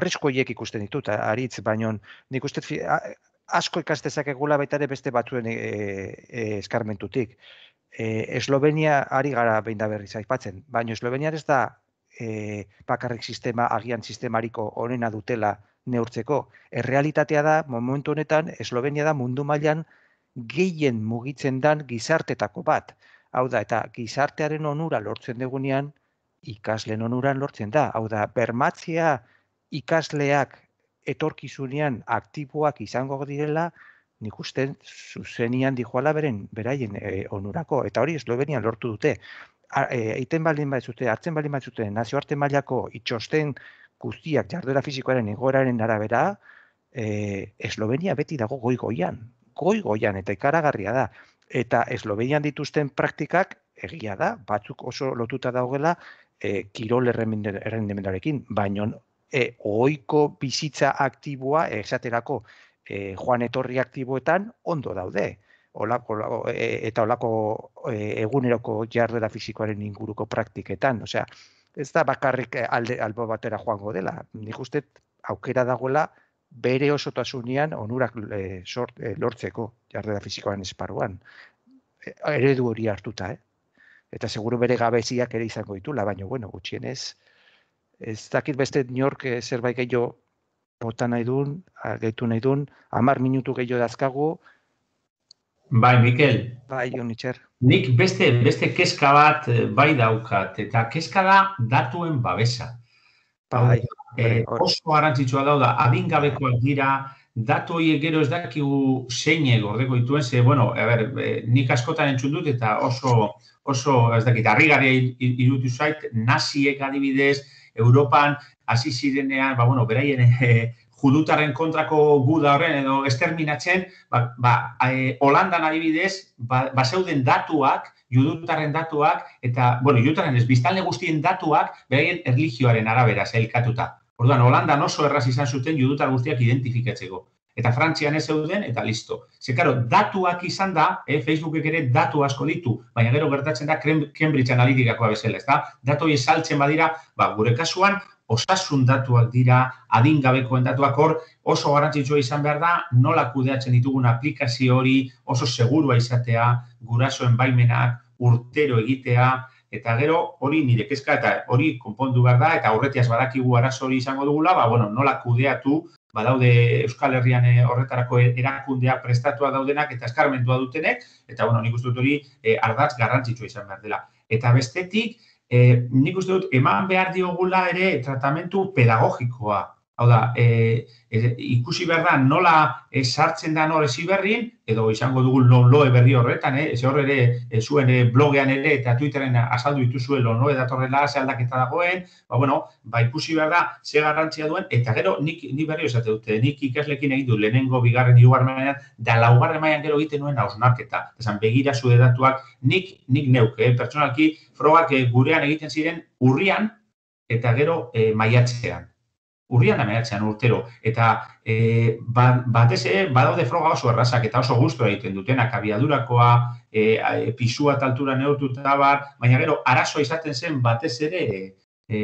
A: Arrisko hiek ikusten ditut, aritz, baino nik uste asko ikastezak egula baita ere beste batzuen eskarmentutik. E, Eslovenia ari gara behin da berriz aipatzen, baina Eslovenia ez da eh, bakarrik sistema agian sistemariko onena dutela neurtzeko. Errealitatea da momentu honetan Eslovenia da mundu mailan gehien mugitzen dan gizartetako bat. Hau da eta gizartearen onura lortzen degunean ikasleen onuran lortzen da. Hau da bermatzea ikasleak etorkizunean aktiboak izango direla, nik uste zuzenian dijoala beren, beraien e, onurako, eta hori eslovenian lortu dute. E, eiten baldin bat zute, hartzen baldin bat nazio nazioarte mailako itxosten guztiak jarduera fizikoaren egoeraren arabera, e, eslovenia beti dago goi goian, goi goian, eta ikaragarria da. Eta eslovenian dituzten praktikak egia da, batzuk oso lotuta daugela, e, kirol errendimendarekin, baino e, oiko bizitza aktiboa, esaterako, e, joan etorri aktiboetan ondo daude. Olako, e, e, eta olako e, eguneroko jarduera fisikoaren inguruko praktiketan. Osea, ez da bakarrik eh, alde, albo batera joango dela. Nik uste aukera dagoela bere osotasunean onurak eh, lortzeko jarduera fizikoaren esparuan, E, eredu hori hartuta, eh? Eta seguru bere gabeziak ere izango ditu, baina, bueno, gutxienez, ez dakit beste nork zerbait jo, bota nahi duen, gaitu nahi duen, amar minutu gehiago dazkagu. Bai, Mikel. Bai, Jonitzer.
C: Nik beste,
A: beste keska bat
C: eh, bai daukat, eta keska da datuen babesa. Bai. E, oso garantzitsua dauda, adingabekoak dira, datu gero ez dakigu zeine gordeko dituen, ze, bueno, a ber, eh, nik askotan entzun dut eta oso, oso ez dakit, harri gari irutu zait, naziek adibidez, Europan, hasi zirenean, ba, bueno, beraien e, eh, (laughs) judutaren kontrako guda horren edo esterminatzen, ba, ba e, adibidez, ba, zeuden datuak, judutaren datuak eta, bueno, judutaren ez biztanle guztien datuak beraien erlijioaren arabera sailkatuta. Orduan Holanda oso erraz izan zuten judutar guztiak identifikatzeko. Eta Frantzian ez zeuden, eta listo. karo, datuak izan da, e, Facebookek ere datu asko ditu, baina gero gertatzen da Cambridge Analytikakoa bezala, ez da? Datoi esaltzen badira, ba, gure kasuan, osasun datuak dira, adingabekoen datuak hor, oso garantzitsua izan behar da, nola kudeatzen ditugun aplikazio hori, oso segurua izatea, gurasoen baimenak, urtero egitea, eta gero hori nire kezka eta hori konpondu behar da, eta horretiaz badakigu arazo hori izango dugula, ba, bueno, nola kudeatu, badaude Euskal Herrian eh, horretarako erakundea prestatua daudenak eta eskarmentua dutenek, eta bueno, nik uste dut hori eh, ardatz garrantzitsua izan behar dela. Eta bestetik, Eh, nik uste dut eman behar diogula ere tratamentu pedagogikoa. Hau da, e, e, ikusi behar da nola e, sartzen da nore ziberrin, edo izango dugu loe berri horretan, eh? ze horre ere e, zuen e, blogean ere eta Twitteren azaldu zuen lo noe datorrela, ze aldaketa dagoen, ba, bueno, ba, ikusi behar da ze garrantzia duen, eta gero nik, nik berri esate dute, nik ikaslekin egin du lehenengo bigarren iugar da laugarren mailan gero egiten nuen hausnarketa, esan begira zure datuak nik, nik neuke, eh, pertsonalki frogak eh, gurean egiten ziren urrian, eta gero e, maiatzean urrian emeratzean urtero, eta e, ba, batez ere, badaude froga oso errazak eta oso guztu egiten dutenak, abiadurakoa, e, e, pisua taltura neurtuta bar, baina gero, arazoa izaten zen batez ere, e,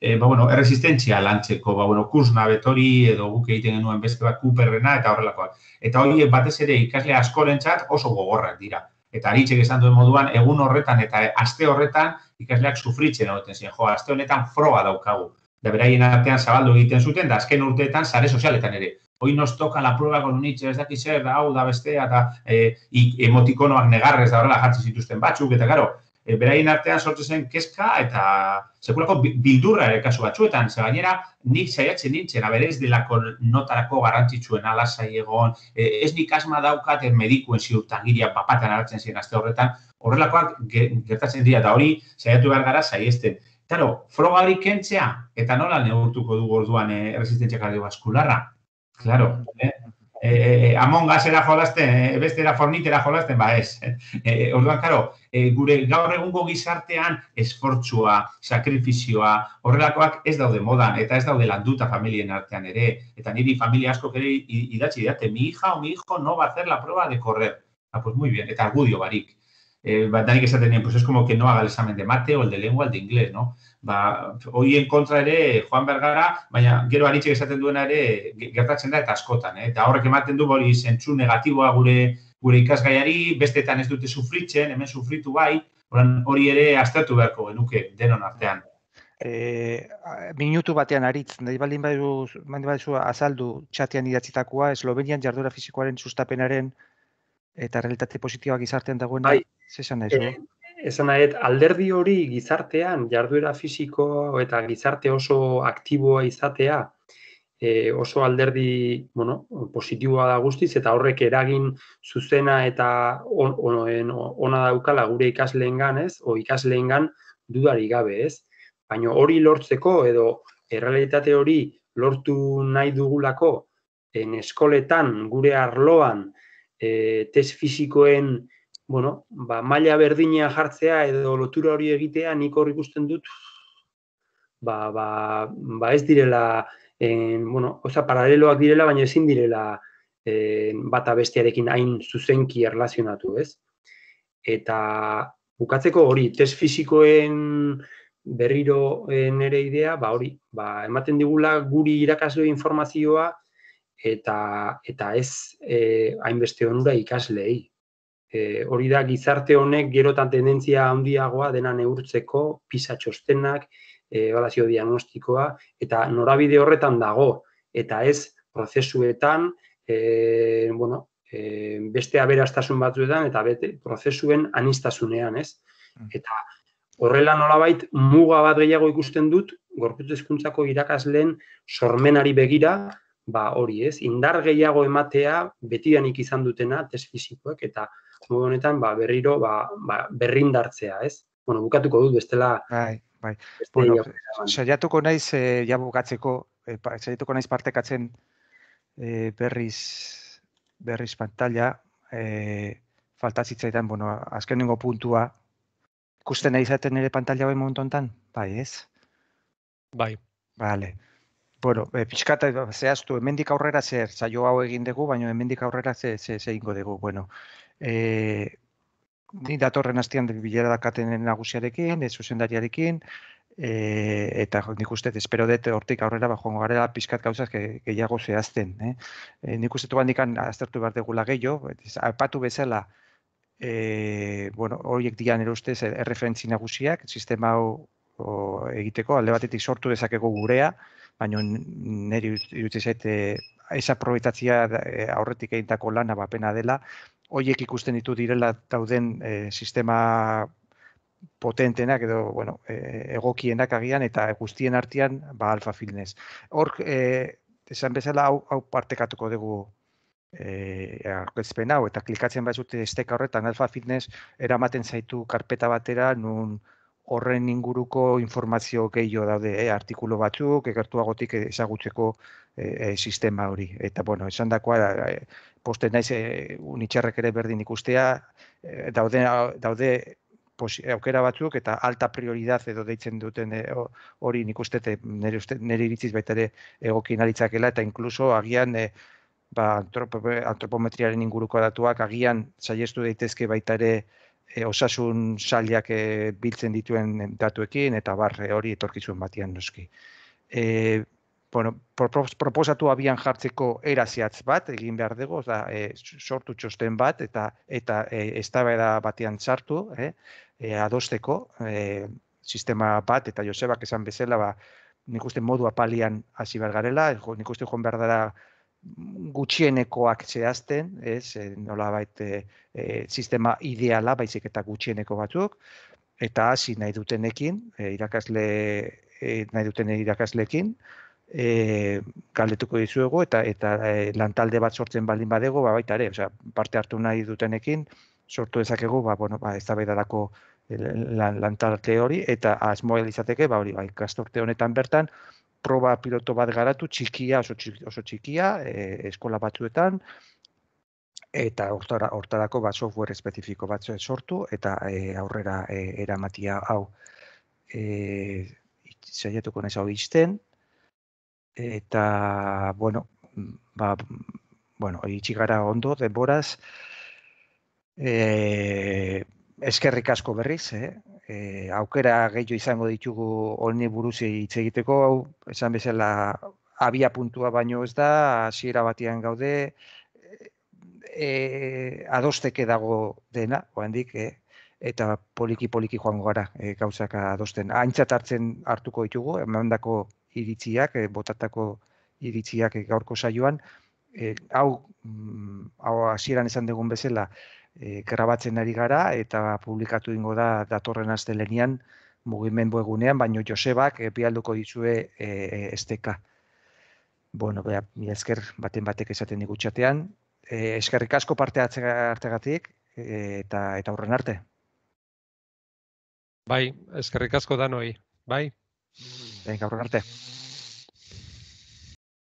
C: e ba, bueno, erresistentzia lantzeko, ba, bueno, kursna betori edo guk egiten genuen beste bat kuperrena eta horrelakoak. Eta hori batez ere ikasle askorentzat oso gogorrak dira. Eta haritxek esan duen moduan, egun horretan eta aste horretan ikasleak sufritzen egoten ziren. Jo, aste honetan froga daukagu da beraien artean zabaldu egiten zuten, da azken urteetan sare sozialetan ere. Hoi nos toka la prueba con Nietzsche, ez dakit zer, da hau, da bestea, eta e, emotikonoak negarrez, da horrela jartzen zituzten batzuk, eta gero, e, beraien artean sortzen zen kezka eta sekulako bildurra ere kasu batzuetan, ze gainera nik saiatzen nintzen, aberez delako notarako garrantzitsuen alazai egon, e, ez nik asma daukat medikuen ziurtan giria papatan hartzen ziren aste horretan, horrelakoak gertatzen dira, eta hori saiatu behar gara zaiesten. Zaro, frogari kentzea, eta nola neurtuko dugu orduan eh, resistentzia kardiovaskularra. Claro, eh? E, e, among asera jolasten, bestera fornitera jolasten, ba ez. Eh, orduan, karo, eh, gure gaur egungo gizartean esfortzua, sakrifizioa, horrelakoak ez daude modan, eta ez daude landuta familien artean ere. Eta niri familia asko kere idatzi idate, mi hija o mi hijo no va a hacer la prueba de correr. Ah, pues muy bien, eta argudio barik eh, a tener que ser pues es como que no haga el examen de mate o el de lengua, el de inglés, ¿no? Ba, hoi enkontra ere joan Bergara, baina gero anitxek esaten duena ere gertatzen da eta askotan, eh? eta horrek ematen du hori zentzu negatiboa gure gure ikasgaiari, bestetan ez dute sufritzen, hemen sufritu bai, hori ere astatu beharko genuke denon artean.
A: E, minutu batean aritz, nahi baldin badizu, azaldu txatean idatzitakoa, eslovenian jardura fisikoaren sustapenaren eta realitate positiboak izartean dagoen Bai, Esan daizu? E, eh,
D: esan alderdi hori gizartean, jarduera fisiko eta gizarte oso aktiboa izatea, e, oso alderdi, bueno, positiboa da guztiz, eta horrek eragin zuzena eta on, on, ona daukala gure ikasleen o ikasleen gan dudari gabe, ez? Baina hori lortzeko edo errealitate hori lortu nahi dugulako, en eskoletan, gure arloan, e, test fisikoen bueno, ba, maila berdina jartzea edo lotura hori egitea nik hor ikusten dut ba, ba, ba ez direla en, bueno, oza, paraleloak direla baina ezin direla en, bata bestearekin hain zuzenki erlazionatu, ez? Eta bukatzeko hori test fisikoen berriro nere idea, ba hori, ba, ematen digula guri irakasle informazioa eta eta ez eh hainbeste onura ikaslei. Eh? e, hori da gizarte honek gerotan tendentzia handiagoa dena neurtzeko pisa txostenak e, ebaluazio diagnostikoa eta norabide horretan dago eta ez prozesuetan e, bueno e, beste aberastasun batzuetan eta bete prozesuen anistasunean, ez? Mm. Eta horrela nolabait muga bat gehiago ikusten dut gorputz hezkuntzako irakasleen sormenari begira, ba hori, ez? Indar gehiago ematea betidanik izan dutena test fisikoek eta modu honetan ba, berriro ba, ba, berrindartzea, ez? Bueno, bukatuko
A: dut bestela. Bai, bai. Bueno, saiatuko naiz e, ja bukatzeko, e, pa, naiz partekatzen e, berriz berriz pantalla e, falta zitzaidan, bueno, azkenengo puntua ikusten nahi izaten ere pantalla bai momentu hontan? Bai, ez? Bai. Vale. Bueno, e, pixkata zehaztu, hemendik aurrera zer, saio hau egin dugu, baina hemendik aurrera zer, ze, dugu. Bueno, e, ni datorren astean bilera dakaten nagusiarekin, ez zuzendariarekin, e, eta nik uste, espero dut hortik aurrera, bajo garela pixkat gauzak gehiago zehazten. Eh? E, nik uste, tuan aztertu behar degula gehiago, apatu bezala, e, bueno, horiek dian e, erreferentzi nagusiak, sistema hau egiteko, alde batetik sortu dezakego gurea, baina nire irutzezet, ez aprobetatzia e, aurretik egintako lana bapena dela, hoiek ikusten ditu direla dauden eh, sistema potentenak edo bueno, eh, egokienak agian eta guztien artean ba alfa fitness. Hor, e, eh, esan bezala, hau, hau partekatuko dugu eh hau eta klikatzen badzute esteka horretan Alfa Fitness eramaten zaitu karpeta batera nun horren inguruko informazio gehiago daude artikulu batzuk ekartuagotik ezagutzeko sistema hori eta bueno esandakoa da poste naiz e, eh, unitxarrek ere berdin ikustea, e, daude, daude aukera batzuk eta alta prioridad edo deitzen duten eh, hori e, nere uste nire, iritziz baita ere egokin alitzakela eta inkluso agian ba, antropometriaren inguruko datuak agian saiestu daitezke baita ere osasun saliak biltzen dituen datuekin eta barre hori etorkizun batean noski. Eh bueno, proposatu abian jartzeko era bat egin behar dugu, da, e, eh, sortu txosten bat eta eta e, eztabaida batean txartu, eh, eh, adosteko e, sistema bat eta Josebak esan bezala ba nik uste modu apalian hasi behar garela, nik uste joan behar dara gutxienekoak zehazten, ez, nola baite, sistema ideala baizik eta gutxieneko batzuk, eta hasi nahi dutenekin, irakasle, nahi duten irakaslekin, e, galdetuko dizuego eta eta eh, lantalde bat sortzen baldin badego ba baita ere osea parte hartu nahi dutenekin sortu dezakegu ba bueno ba eztabaidarako eh, lantalde hori eta asmoa izateke ba hori bai kastorte honetan bertan proba piloto bat garatu txikia oso txikia e, eskola batzuetan eta hortarako bat software espezifiko bat sortu eta e, aurrera eramatia hau eh saiatuko nesa eta bueno, ba, bueno, itxigara ondo, denboraz, eh eskerrik asko berriz, eh? E, aukera gehiago izango ditugu honi buruz hitz egiteko, hau, esan bezala, abia puntua baino ez da, hasiera batian gaude, e, adosteke dago dena, handik, eh? eta poliki-poliki joango gara e, gauzaka adosten. Aintzat hartzen hartuko ditugu, emandako iritziak, eh, botatako iritziak e, gaurko saioan, eh, hau, mm, hau hasieran esan dugun bezala, e, grabatzen ari gara eta publikatu ingo da datorren astelenean mugimendu egunean, baino Josebak epialduko dizue e, esteka. Bueno, bea, esker baten batek esaten digutxatean, E, eskerrik asko parte hartzegatik e, eta eta horren arte. Bai,
B: eskerrik asko danoi. Bai. Mm.
A: encabronarte.